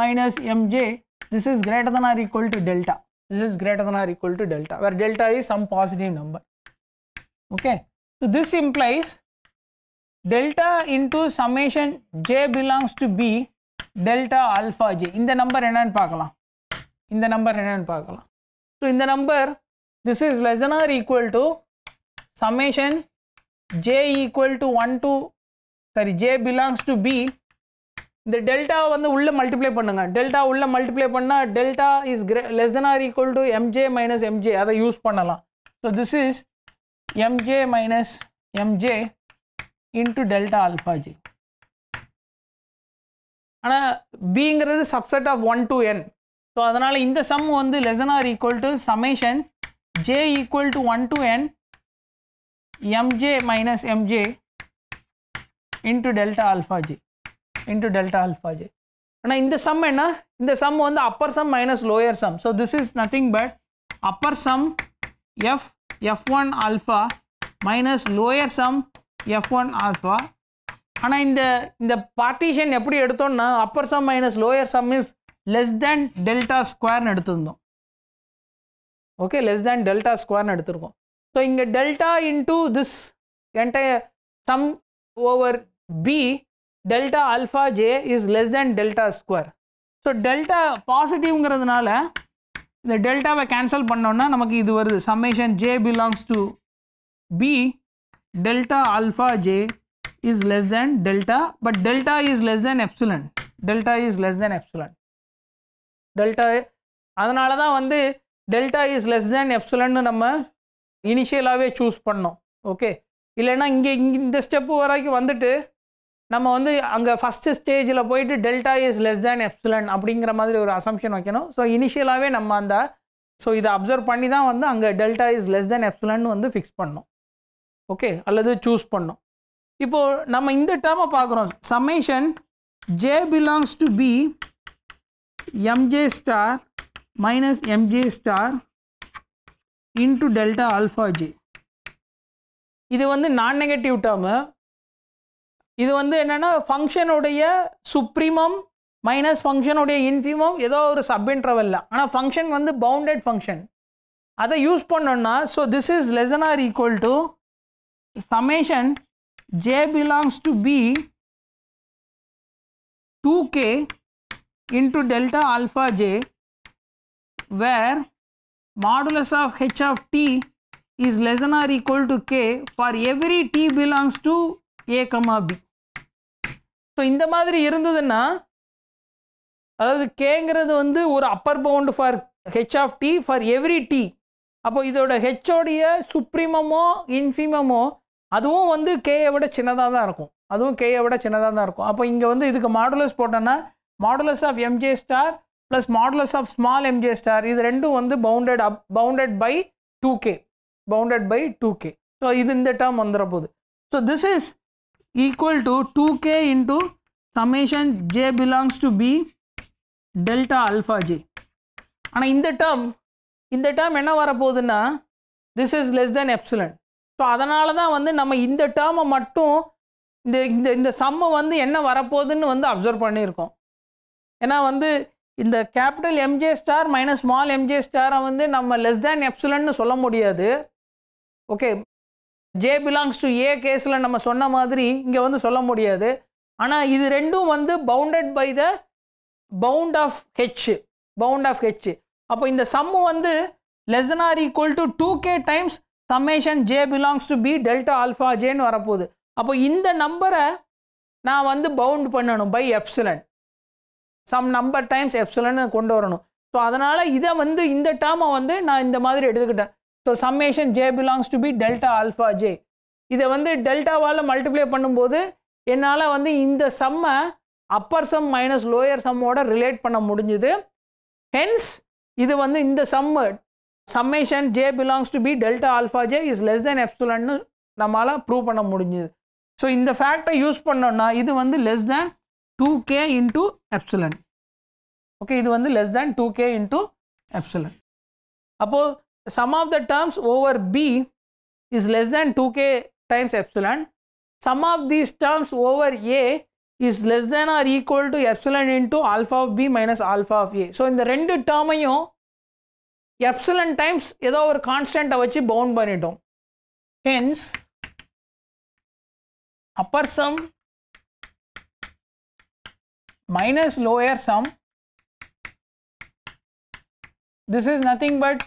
minus m j this is greater than or equal to delta this is greater than or equal to delta where delta is some positive number Okay. So, this implies delta into summation j belongs to b delta alpha j. இந்த number என்னன்னு பார்க்கலாம் இந்த number என்னன்னு பார்க்கலாம் so இந்த number this is less than or equal to summation j equal to one to sorry j belongs to B இந்த delta வந்து உள்ளே மல்டிப்ளை பண்ணுங்கள் டெல்டா உள்ளே மல்டிப்ளை பண்ணால் delta is grey less than or equal to m j minus m j அதை use பண்ணலாம் so this is mj minus mj into delta alpha j. ஆனால் பிங்கிறது subset of one to n so அதனால் இந்த sum வந்து less than or equal to summation j equal to one to n m j minus m j into delta alpha j delta alpha j ஆனால் இந்த sum என்ன இந்த sum வந்து upper sum minus lower sum so this is nothing but upper sum f f1 alpha minus lower sum f1 alpha ஆனால் இந்த இந்த partition எப்படி எடுத்தோம்னா upper sum minus lower sum is less than delta ஸ்கொயர்னு எடுத்திருந்தோம் okay less than delta ஸ்கொயர்னு எடுத்திருக்கோம் so இங்கே delta into this entire sum over B delta alpha J is less than delta square so delta பாசிட்டிவ்ங்கிறதுனால இந்த டெல்டாவை cancel பண்ணோன்னா நமக்கு இது வருது summation J belongs to B delta alpha J is less than delta but delta is less than epsilon delta is less than epsilon delta அதனால தான் வந்து டெல்டா இஸ் லெஸ் தேன் எப்சுலன்னு நம்ம இனிஷியலாகவே சூஸ் பண்ணோம் ஓகே இல்லைன்னா இங்கே இந்த ஸ்டெப்பு வரைக்கும் வந்துட்டு நம்ம வந்து அங்கே ஃபஸ்ட்டு ஸ்டேஜில் போயிட்டு delta is less than epsilon அப்படிங்கிற மாதிரி ஒரு அசம்ஷன் வைக்கணும் ஸோ இனிஷியலாகவே நம்ம அந்த ஸோ இதை அப்சர்வ் பண்ணி தான் வந்து அங்கே delta is less than epsilon வந்து ஃபிக்ஸ் பண்ணோம் ஓகே அல்லது சூஸ் பண்ணோம் இப்போது நம்ம இந்த டேர்மை பார்க்குறோம் summation J belongs to B m j star minus m j star into delta alpha j இது வந்து நான் நெகட்டிவ் டேர்மு இது வந்து என்னென்னா ஃபங்க்ஷனுடைய சுப்ரீமம் மைனஸ் ஃபங்க்ஷனுடைய இன்ஃபிமம் ஏதோ ஒரு சப் இன்டர்வெல்ல ஆனால் ஃபங்க்ஷன் வந்து பவுண்டட் ஃபங்க்ஷன் அதை யூஸ் பண்ணோன்னா so this is less than or equal to summation j belongs to B two k into delta alpha j where modulus of h of D is less than or equal to k for every t belongs to a comma b so இந்த மாதிரி இருந்ததுன்னா அதாவது கேங்கிறது வந்து ஒரு upper bound for h of t for every t அப்போ இதோட ஹெச்ஓடைய சுப்ரீமமோ இன்ஃபிமமோ அதுவும் வந்து கேயை விட சின்னதாக தான் இருக்கும் அதுவும் கேயை விட சின்னதாக தான் இருக்கும் அப்போ இங்கே வந்து இதுக்கு மாடுலஸ் போட்டோன்னா modulus of m j star plus modulus of small MJ star இது ரெண்டும் வந்து bounded up bounded by two k bounded by two k so இது இந்த டேர்ம் வந்துட போகுது so this is equal to 2k into summation j belongs to b delta alpha j ஆனால் இந்த term இந்த டேர்ம் என்ன வரப்போகுதுன்னா this is less than epsilon so அதனால தான் வந்து நம்ம இந்த டேர்மை மட்டும் இந்த இந்த இந்த சம்மை வந்து என்ன வரப்போகுதுன்னு வந்து அப்சர்வ் பண்ணியிருக்கோம் ஏன்னா வந்து இந்த capital MJ star minus small m j ஸ்டாரை வந்து நம்ம லெஸ் தேன் எப்சிலன்னு சொல்ல முடியாது okay j belongs to A கேஸில் நம்ம சொன்ன மாதிரி இங்கே வந்து சொல்ல முடியாது ஆனால் இது ரெண்டும் வந்து bounded by the bound of H bound of H அப்போ இந்த சம்மு வந்து less or equal to two K times summation J belongs to B delta alpha ஜேன்னு வரப்போகுது அப்போ இந்த நம்பரை நான் வந்து பவுண்ட் பண்ணணும் by epsilon some number times epsilon கொண்டு வரணும் ஸோ அதனால் இதை வந்து இந்த டேர்மை வந்து நான் இந்த மாதிரி எடுத்துக்கிட்டேன் so summation J belongs to B delta alpha J இதை வந்து டெல்டாவால் மல்டிப்ளை பண்ணும்போது என்னால் வந்து இந்த சம்மை அப்பர் சம் மைனஸ் லோயர் சம்மோட ரிலேட் பண்ண முடிஞ்சுது ஹென்ஸ் இது வந்து இந்த sum summation J belongs to B delta alpha J is less தென் எப்சுலன்னு நம்மளால் ப்ரூவ் பண்ண முடிஞ்சுது ஸோ இந்த ஃபேக்டை யூஸ் பண்ணோன்னா இது வந்து less than two K into epsilon okay இது வந்து less than two K into epsilon அப்போது sum of the terms over B is less than 2k times epsilon. Sum of these terms over A is less than or equal to epsilon into alpha of B minus alpha of A. So, in the term, you know, epsilon times constant, ஒரு கான்ஸ்டண்ட்டை வச்சு bound பண்ணிட்டோம் hence upper sum minus lower sum this is nothing but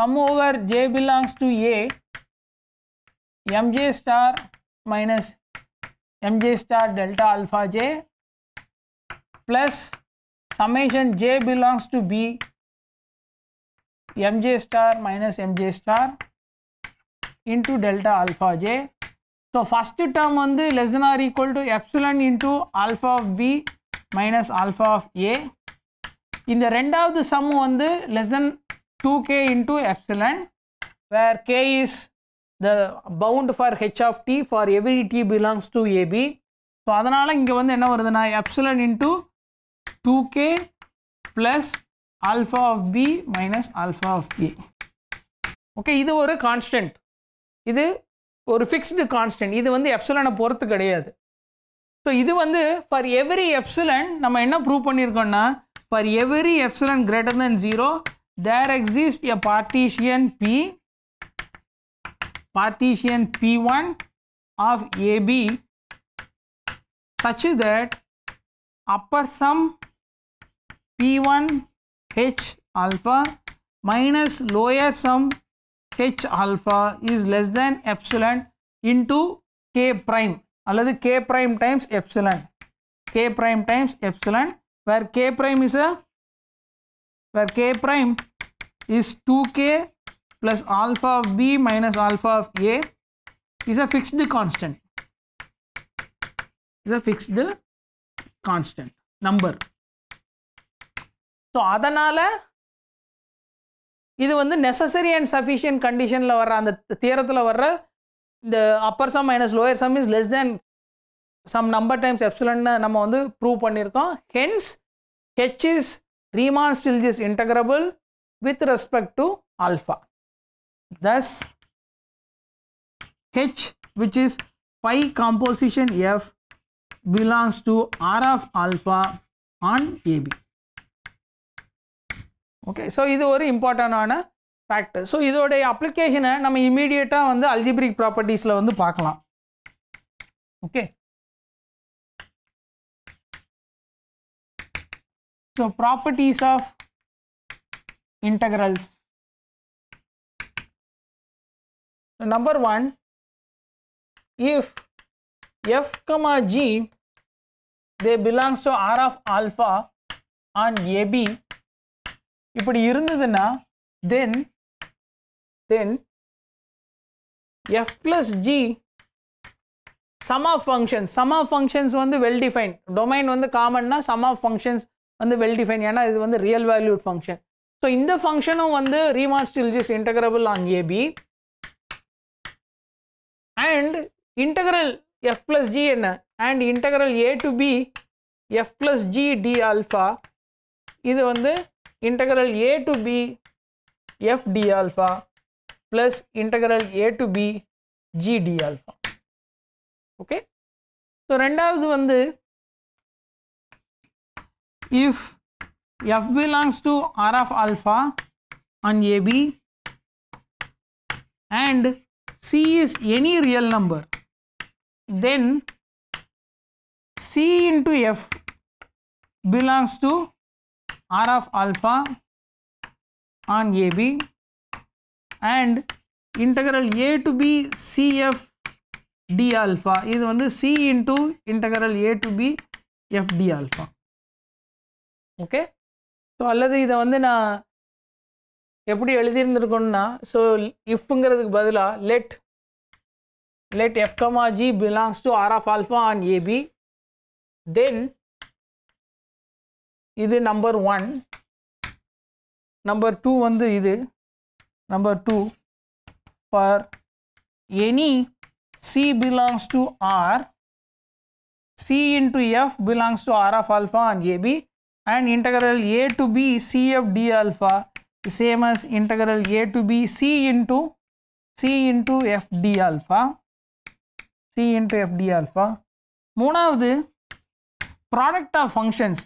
sum over j belongs to a mj star minus mj star delta alpha j plus summation j belongs to b mj star minus mj star into delta alpha j. So, first term on the less than or equal to epsilon into alpha of b minus alpha of a. the sum sum the less than 2k into epsilon where k is the bound for h of t for every t belongs to ab so அதனால் இங்கே வந்து என்ன வருதுன்னா epsilon into two K plus alpha of B minus alpha of A okay இது ஒரு constant இது ஒரு fixed constant இது வந்து எப்சலனை பொறுத்து கிடையாது ஸோ இது வந்து ஃபார் எவ்ரி எப்சிலன் நம்ம என்ன ப்ரூவ் பண்ணியிருக்கோம்னா for every epsilon greater then zero there exists a partition P, partition P1 of AB such that upper sum P1 H alpha minus lower sum H alpha is less than epsilon into K prime another K prime times epsilon K prime times epsilon where K prime is a where k prime is 2k plus alpha of b minus alpha of a is a fixed constant is a fixed constant number so அதனால் இது வந்து necessary and sufficient கண்டிஷனில் வர்ற அந்த தீரத்தில் வர்ற இந்த upper sum minus lower sum is less than some number times எப்சிலன்னு நம்ம வந்து ப்ரூவ் பண்ணியிருக்கோம் hence H is Riemann still is integrable with respect to alpha. Thus, h which is pi composition f belongs to r of alpha on ab. Okay so இது ஒரு இம்பார்ட்டண்டான fact so இதோடைய அப்ளிகேஷனை நம்ம இமீடியட்டாக வந்து அல்ஜிபிரிக் ப்ராப்பர்ட்டிஸில் வந்து பார்க்கலாம் okay So, properties of integrals. So, number 1 if f comma g they belongs to r of alpha on ab இப்படி இருந்ததுன்னா then then f plus g sum of functions sum of functions வந்து well defined domain வந்து commonனா sum of functions வந்து well define ஏன்னா இது வந்து real valued function so இந்த ஃபங்க்ஷனும் வந்து Riemann Stieltjes integrable on AB and integral F plus G என்ன and integral A to B F plus G D alpha இது வந்து integral A to B F D alpha plus integral A to B G D alpha okay so ரெண்டாவது வந்து if f belongs to r of alpha on ab and c is any real number then c into f belongs to r of alpha on ab and integral a to b cf d alpha இது c into integral a to b f d alpha okay so அல்லது இதை வந்து நான் எப்படி எழுதியிருந்திருக்கோன்னா so இஃப்ங்கிறதுக்கு பதிலாக let let F comma G belongs to R of alpha on AB then இது நம்பர் ஒன் நம்பர் டூ வந்து இது number two for any C belongs to R C into F belongs to R of alpha and AB and integral a to b c of d alpha is same as integral a to b c into c into f d alpha c into f d alpha மூணாவது product of functions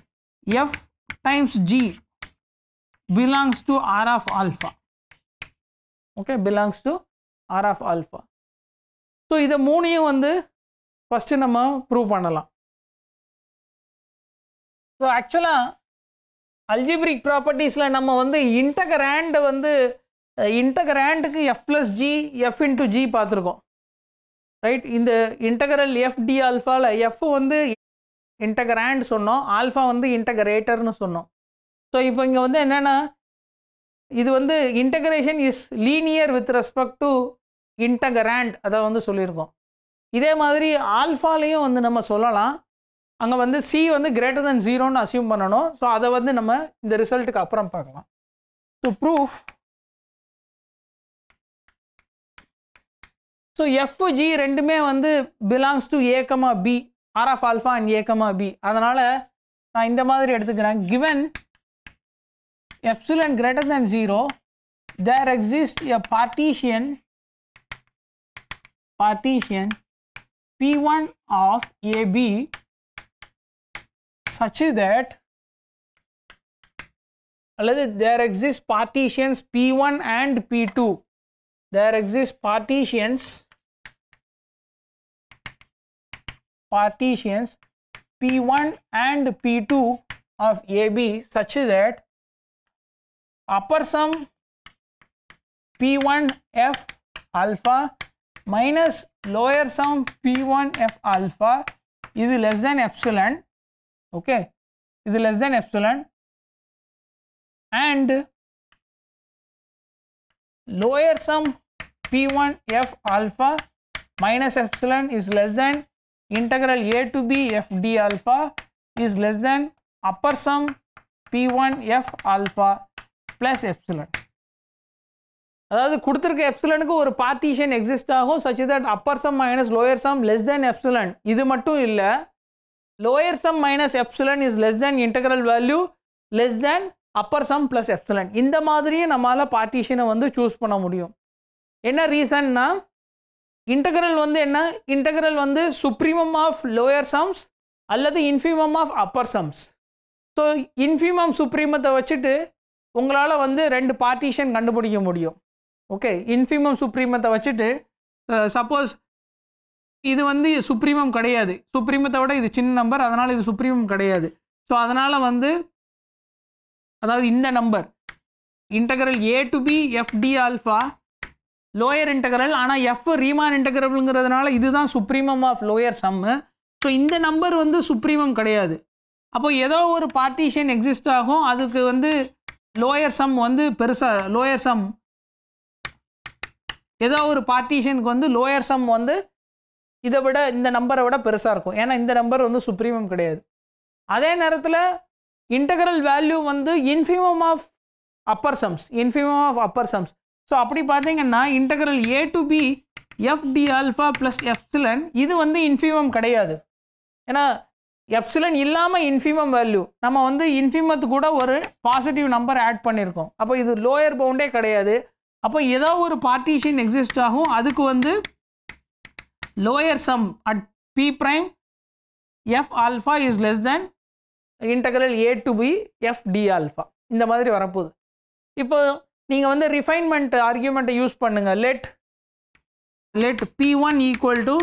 f times g belongs to r of alpha okay belongs to r of alpha so இதை மூணையும் வந்து first நம்ம prove பண்ணலாம் so ஆக்சுவலாக algebraic ப்ராப்பர்ட்டிஸில் நம்ம வந்து இன்டகரேண்டை வந்து இன்டகரேண்டுக்கு F plus G F into G பார்த்துருக்கோம் ரைட் இந்த இன்டகரல் எஃப் டி ஆல்ஃபாவில் எஃப் வந்து இன்டகரேண்ட் சொன்னோம் ஆல்ஃபா வந்து இன்டகரேட்டர்னு சொன்னோம் ஸோ இப்போ இங்கே வந்து என்னென்னா இது வந்து integration is linear with respect to integrand அதை வந்து சொல்லியிருக்கோம் இதே மாதிரி ஆல்ஃபாலையும் வந்து நம்ம சொல்லலாம் அங்கே வந்து சி வந்து கிரேட்டர் தென் ஜீரோன்னு அசியூம் பண்ணணும் ஸோ அதை வந்து நம்ம இந்த ரிசல்ட்டுக்கு அப்புறம் பார்க்கலாம் so proof so F G ரெண்டுமே வந்து belongs to A comma B R of alpha and A comma B அதனால் நான் இந்த மாதிரி எடுத்துக்கிறேன் given epsilon greater then zero there exist a partition partition P one of AB such that there exist partitions P1 and P2. There exist partitions partitions P1 and P2 of AB such that upper sum P1F alpha minus lower sum P1F alpha is less than epsilon okay is less than epsilon and lower sum p1 f alpha minus epsilon is less than integral a to b f d alpha is less than upper sum p1 f alpha plus epsilon அதாவது கொடுத்துருக்க எப்சிலனுக்கு ஒரு partition exist ஆகும் such that upper sum minus lower sum less than epsilon இது மட்டும் இல்லை lower sum minus epsilon is less than integral value less than upper sum plus epsilon இந்த மாதிரியே நம்மளால் பார்ட்டிஷனை வந்து சூஸ் பண்ண முடியும் என்ன ரீசன்னா இன்டகரல் வந்து என்ன இன்டகரல் வந்து சுப்ரீமம் ஆஃப் லோயர் சம்ஸ் அல்லது infimum of upper sums so infimum சுப்ரீமத்தை வச்சுட்டு உங்களால் வந்து ரெண்டு பார்ட்டிஷன் கண்டுபிடிக்க முடியும் ஓகே இன்ஃபீமம் சுப்ரீமத்தை வச்சுட்டு சப்போஸ் இது வந்து சுப்ரீமம் கிடையாது சுப்ரீமத்தை விட இது சின்ன நம்பர் அதனால் இது சுப்ரீமம் கிடையாது ஸோ அதனால் வந்து அதாவது இந்த number integral A to B F D alpha lower integral ஆனால் எஃப் ரீமான் இன்டகரல்ங்கிறதுனால இதுதான் supremum of lower sum so இந்த நம்பர் வந்து சுப்ரீமம் கிடையாது அப்போ ஏதோ ஒரு பார்ட்டிஷன் எக்ஸிஸ்ட் ஆகும் அதுக்கு வந்து லோயர் சம் வந்து பெருசாக லோயர் சம் ஏதோ ஒரு பார்ட்டிஷனுக்கு வந்து லோயர் சம் வந்து இதை விட இந்த நம்பரை விட பெருசாக இருக்கும் ஏன்னா இந்த நம்பர் வந்து சுப்ரீமம் கிடையாது அதே நேரத்தில் இன்டகரல் வேல்யூ வந்து infimum of upper sums infimum of upper sums so அப்படி பார்த்தீங்கன்னா integral A to B F D alpha plus epsilon இது வந்து இன்ஃபிமம் கிடையாது ஏன்னா எஃப்சிலன் இல்லாமல் இன்ஃபிமம் வேல்யூ நம்ம வந்து இன்ஃபிமத்து கூட ஒரு பாசிட்டிவ் நம்பர் ஆட் பண்ணியிருக்கோம் அப்போ இது லோயர் பவுண்டே கிடையாது அப்போ ஏதோ ஒரு பார்ட்டிஷன் எக்ஸிஸ்ட் ஆகும் அதுக்கு வந்து lower sum at p prime f alpha is less than integral a to b f d alpha இந்த மாதிரி வரப்போகுது இப்போ நீங்கள் வந்து ரிஃபைன்மெண்ட் ஆர்கியூமெண்ட்டை யூஸ் பண்ணுங்கள் let let P one equal to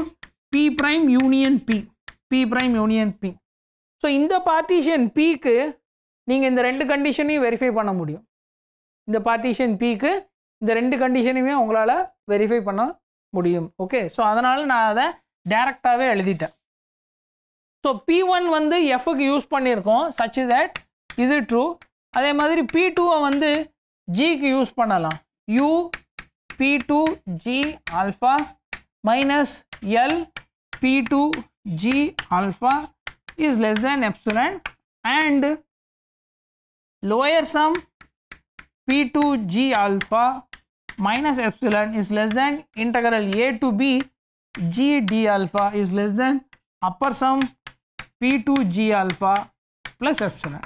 P prime union P P prime union P so இந்த partition பிக்கு நீங்கள் இந்த ரெண்டு கண்டிஷனையும் வெரிஃபை பண்ண முடியும் இந்த பார்ட்டிஷன் பிக்கு இந்த ரெண்டு கண்டிஷனையுமே உங்களால் வெரிஃபை பண்ண முடியும் ஓகே ஸோ அதனால் நான் அதை டேரெக்டாகவே எழுதிட்டேன் ஸோ பி ஒன் வந்து எஃப்க்கு யூஸ் பண்ணியிருக்கோம் சச் தட் இது ட்ரூ அதே மாதிரி பி டூவை வந்து ஜிக்கு யூஸ் பண்ணலாம் U P two G alpha minus L P two G alpha is less than epsilon and lower sum P two G alpha minus epsilon is less than integral a to b g d alpha is less than upper sum p to g alpha plus epsilon.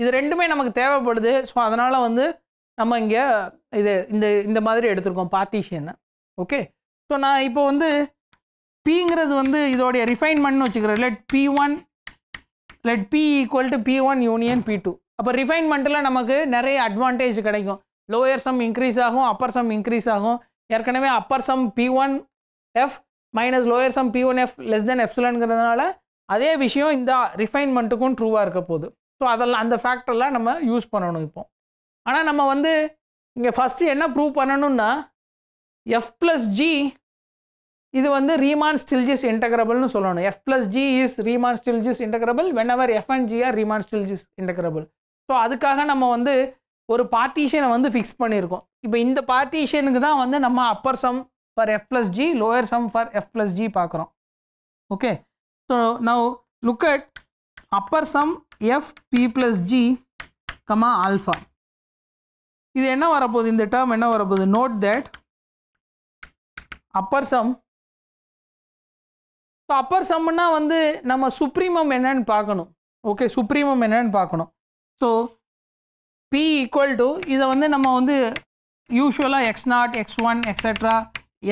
இது ரெண்டுமே நமக்கு தேவைப்படுது so அதனால் வந்து நம்ம இங்கே இது இந்த இந்த மாதிரி எடுத்திருக்கோம் பார்ட்டிஷியனை ஓகே ஸோ நான் இப்போ வந்து பிங்கிறது வந்து இதோடைய ரிஃபைன்மெண்ட்னு வச்சுக்கிறேன் let P one let P equal to P one union P two அப்போ ரிஃபைன்மெண்ட்டில் நமக்கு நிறைய அட்வான்டேஜ் கிடைக்கும் லோயர் சம் இன்க்ரீஸ் ஆகும் அப்பர் சம் இன்க்ரீஸ் ஆகும் ஏற்கனவே upper sum B one F minus lower sum B one F less than எஃப்சுலனுங்கிறதுனால அதே விஷயம் இந்த ரிஃபைன்மெண்ட்டுக்கும் ட்ரூவாக இருக்க போகுது ஸோ அதெல்லாம் அந்த ஃபேக்டர்லாம் நம்ம யூஸ் பண்ணணும் இப்போ ஆனால் நம்ம வந்து இங்கே ஃபஸ்ட்டு என்ன ப்ரூவ் பண்ணணும்னா எஃப் ப்ளஸ் ஜி இது வந்து ரீமான் ஸ்டில்ஜிஸ் இன்டகிரபிள்னு சொல்லணும் F plus G is Riemann Stieltjes integrable whenever F and G are Riemann Stieltjes integrable so அதுக்காக நம்ம வந்து ஒரு பார்ட்டிஷனை வந்து ஃபிக்ஸ் பண்ணியிருக்கோம் இப்போ இந்த பார்ட்டிஷனுக்கு தான் வந்து நம்ம upper sum for F plus G lower sum for F plus G பார்க்குறோம் okay so now look at upper sum F P plus G comma alpha இது என்ன வரப்போகுது இந்த டேர்ம் என்ன வரப்போகுது note that upper sum so upper சம்னால் வந்து நம்ம சுப்ரீமம் என்னன்னு பார்க்கணும் ஓகே சுப்ரீமம் என்னன்னு பார்க்கணும் ஸோ பி ஈக்குவல் டு இதை வந்து நம்ம வந்து யூஸ்வலாக X naught X one extra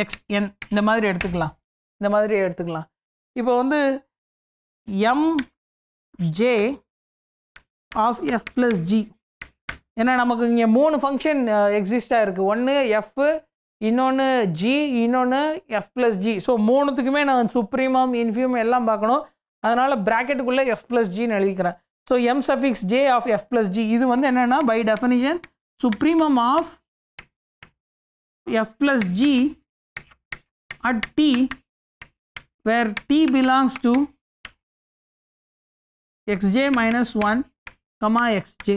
X N இந்த மாதிரி எடுத்துக்கலாம் இந்த மாதிரி எடுத்துக்கலாம் இப்போ வந்து M J of F plus G ஏன்னா நமக்கு இங்கே மூணு ஃபங்க்ஷன் எக்ஸிஸ்டாக இருக்குது ஒன்று எஃப் இன்னொன்று ஜி இன்னொன்று எஃப் ப்ளஸ் ஜி ஸோ மூணுத்துக்குமே நான் சுப்ரீமம் இன்ஃபியூம் எல்லாம் பார்க்கணும் அதனால் ப்ராக்கெட்டுக்குள்ளே எஃப் ப்ளஸ் ஜின்னு எழுதிக்கிறேன் so M suffix J of F plus G இது வந்து என்னென்னா by definition supremum of F plus G at T where T belongs to XJ minus one comma XJ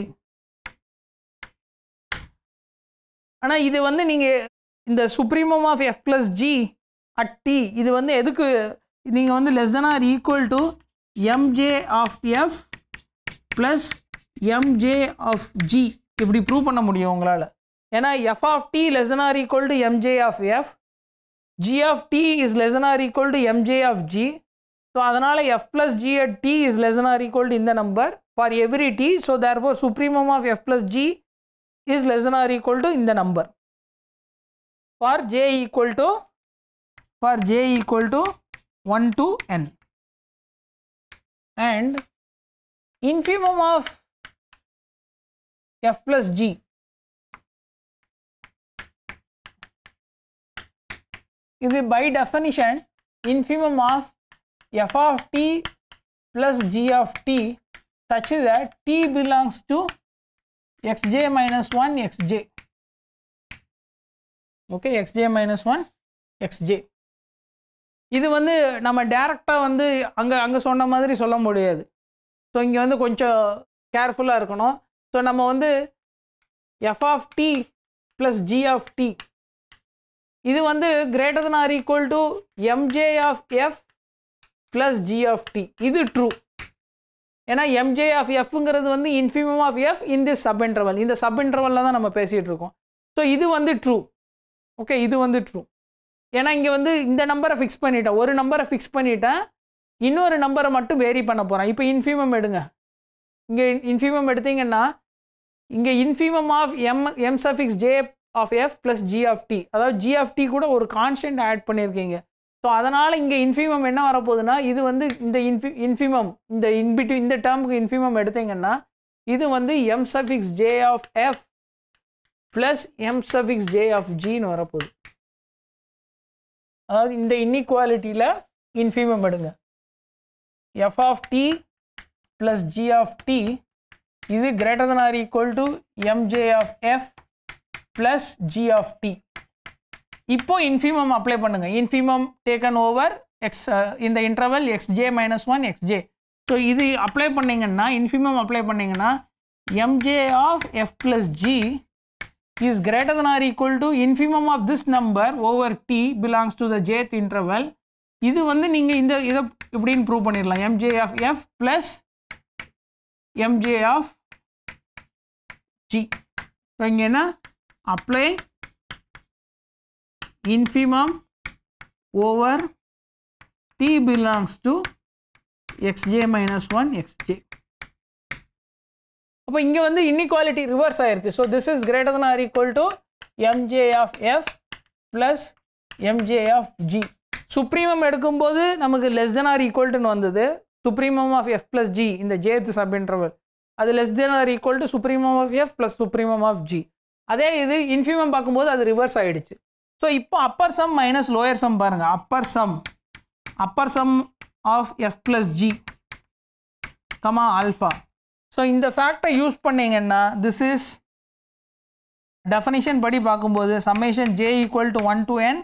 ஆனால் இது வந்து நீங்கள் இந்த supremum of F plus G at T இது வந்து எதுக்கு நீங்கள் வந்து less than or equal to MJ of F plus MJ of G இப்படி ப்ரூவ் பண்ண முடியும் உங்களால் ஏன்னா F of D less than or equal to MJ of F G of D is less than or equal to MJ of G so அதனால் F plus G at T is less than or equal to இந்த number for every T so therefore supremum of F plus G is less than or equal to இந்த number for J equal to for J equal to one to N and infimum of f plus g is by definition infimum of f of t plus g of t such that t belongs to xj minus 1 xj okay xj minus 1 xj இது வந்து நம்ம டேரெக்டாக வந்து அங்கே அங்கே சொன்ன மாதிரி சொல்ல முடியாது ஸோ இங்கே வந்து கொஞ்சம் கேர்ஃபுல்லாக இருக்கணும் ஸோ நம்ம வந்து F of T plus G of T இது வந்து greater than or equal to MJ of F plus G of T இது ட்ரூ ஏன்னா எம்ஜே ஆஃப் எஃப்ங்கிறது வந்து infimum of F in the subinterval இந்த சப் இன்டர்வலில் தான் நம்ம பேசிகிட்டு இருக்கோம் ஸோ இது வந்து ட்ரூ ஓகே இது வந்து ட்ரூ ஏன்னா இங்கே வந்து இந்த நம்பரை ஃபிக்ஸ் பண்ணிட்டேன் ஒரு நம்பரை ஃபிக்ஸ் பண்ணிட்டேன் இன்னொரு நம்பரை மட்டும் வேரி பண்ண போகிறான் இப்போ இன்ஃபீமம் எடுங்க இங்கே இன்ஃபீமம் எடுத்தீங்கன்னா இங்கே infimum of M M suffix J of F plus G of T அதாவது ஜி ஆஃப் டி கூட ஒரு கான்ஸ்டன்ட் ஆட் பண்ணியிருக்கீங்க ஸோ அதனால் இங்கே இன்ஃபீமம் என்ன வரப்போகுதுன்னா இது வந்து இந்த இன்ஃபி இன்ஃபீமம் இந்த இன்பிட்டு இந்த டேர்முக்கு இன்ஃபீமம் எடுத்தீங்கன்னா இது வந்து M suffix J of F plus M suffix J ஆஃப் ஜின்னு வரப்போகுது அதாவது இந்த இன்இக்வாலிட்டியில் இன்ஃபீமம் எடுங்க f of t plus g of t இது greater than or equal to mj of f plus g of t இப்போ infimum apply பண்ணுங்க infimum taken over x இந்த interval xj minus 1 xj so இது apply பண்ணீங்கன்னா infimum apply பண்ணீங்கன்னா mj of f plus g is greater than or equal to infimum of this number over t belongs to the jth interval இது வந்து நீங்கள் இந்த இதை இப்படின்னு ப்ரூவ் பண்ணிடலாம் MJF F plus MJF G இப்போ இங்கே என்ன apply infimum over T belongs to XJ minus one XJ அப்போ இங்கே வந்து இன்இக்வாலிட்டி ரிவர்ஸ் ஆயிருக்கு so this is greater than or equal to MJ of F plus MJ of G supremum எடுக்கும்போது நமக்கு less than or ஈக்குவல்ட்டுன்னு வந்தது supremum of F plus G இந்த Jth subinterval அது less than or equal to supremum of F plus supremum of G அதே இது infimum பார்க்கும்போது அது ரிவர்ஸ் ஆகிடுச்சு ஸோ இப்போ upper sum minus lower sum பாருங்கள் upper sum upper sum of F plus G comma alpha so இந்த ஃபேக்டை use பண்ணிங்கன்னா திஸ் இஸ் டெஃபனிஷன் படி பார்க்கும்போது summation J equal to one to N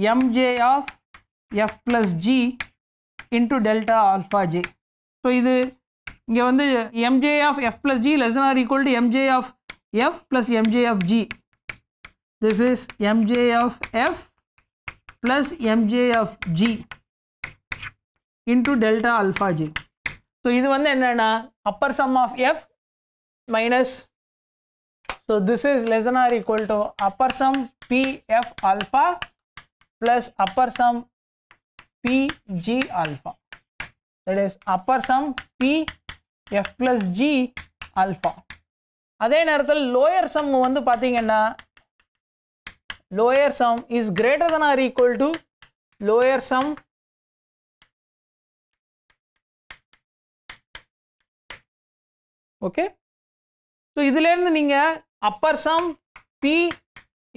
M J of F plus G into delta alpha J तो इत वो MJ of F plus G less than or equal to MJ of F plus MJ of G this is MJ of F plus MJ of G into delta alpha J तो इत वो upper sum of F minus this is less than or equal to upper sum P F alpha plus upper sum p g alpha. That is upper sum p f plus g alpha. அதே நேரத்தில் lower sum வந்து பார்த்தீங்கன்னா lower sum is greater than or equal to lower sum okay so இதுலேருந்து நீங்கள் upper sum P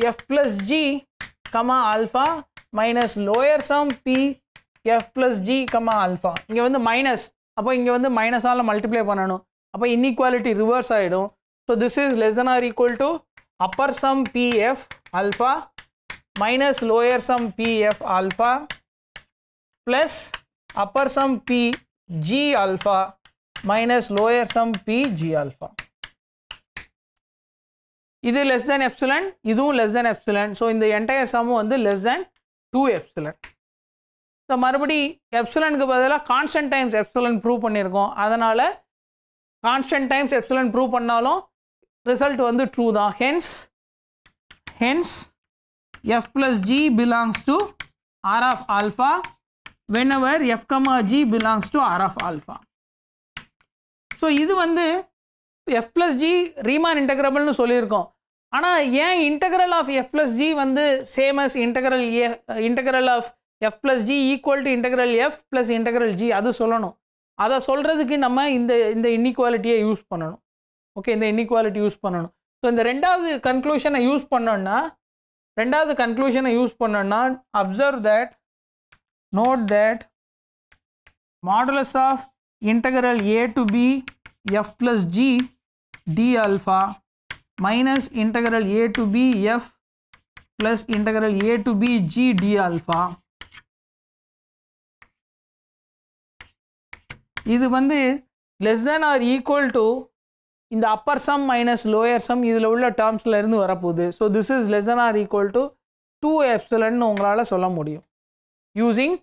F plus G comma alpha minus lower sum P F plus G comma alpha இங்கே வந்து minus அப்போ இங்கே வந்து மைனஸால் multiply பண்ணணும் அப்போ inequality reverse ஆகிடும் so this is less than or equal to upper sum P F alpha minus lower sum P F alpha plus upper sum P G alpha minus lower sum p g alpha இது less தேன் epsilon இதுவும் less தேன் epsilon so இந்த entire சமும் வந்து less than two epsilon so மறுபடி எப்சிலனுக்கு பதிலாக constant times epsilon prove பண்ணியிருக்கோம் அதனால் கான்ஸ்டன்ட் டைம்ஸ் எப்சிலன் ப்ரூவ் பண்ணாலும் ரிசல்ட் வந்து ட்ரூ தான் hence hence F plus G belongs to R of alpha whenever F comma G belongs to R of alpha so இது வந்து F plus G Riemann இன்டகிரபிள்னு சொல்லியிருக்கோம் ஆனால் ஏன் integral of F plus G வந்து same as integral A integral of F plus G equal to integral F plus integral G அது சொல்லணும் அதை சொல்கிறதுக்கு நம்ம இந்த இந்த இன்னிக்வாலிட்டியை யூஸ் பண்ணணும் ஓகே இந்த இன்னிக்வாலிட்டி யூஸ் பண்ணணும் ஸோ இந்த ரெண்டாவது கன்க்ளூஷனை யூஸ் பண்ணோன்னா ரெண்டாவது கன்க்ளூஷனை யூஸ் பண்ணோன்னா observe that note that modulus of integral A to B F plus G D alpha minus integral a to b f plus integral a to b g d alpha இது வந்து less than or equal to இந்த upper sum minus lower sum இதில் உள்ள டேர்ம்ஸில் இருந்து வரப்போகுது so this is less than or equal to two epsilon உங்களால் சொல்ல முடியும் யூஸிங்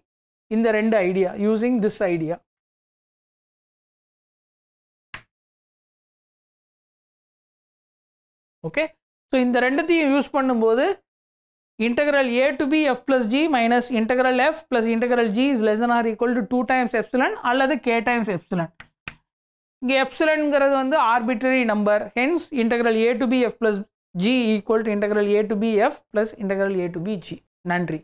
இந்த ரெண்டு idea using this idea okay so இந்த ரெண்டுத்தையும் யூஸ் பண்ணும்போது integral A to B F plus G minus integral F plus integral G is less or equal to two times epsilon அல்லது K times epsilon இங்கே எப்சிலன்கிறது வந்து arbitrary number hence integral A to B F plus G equal to integral A to B F plus integral A to B G நன்றி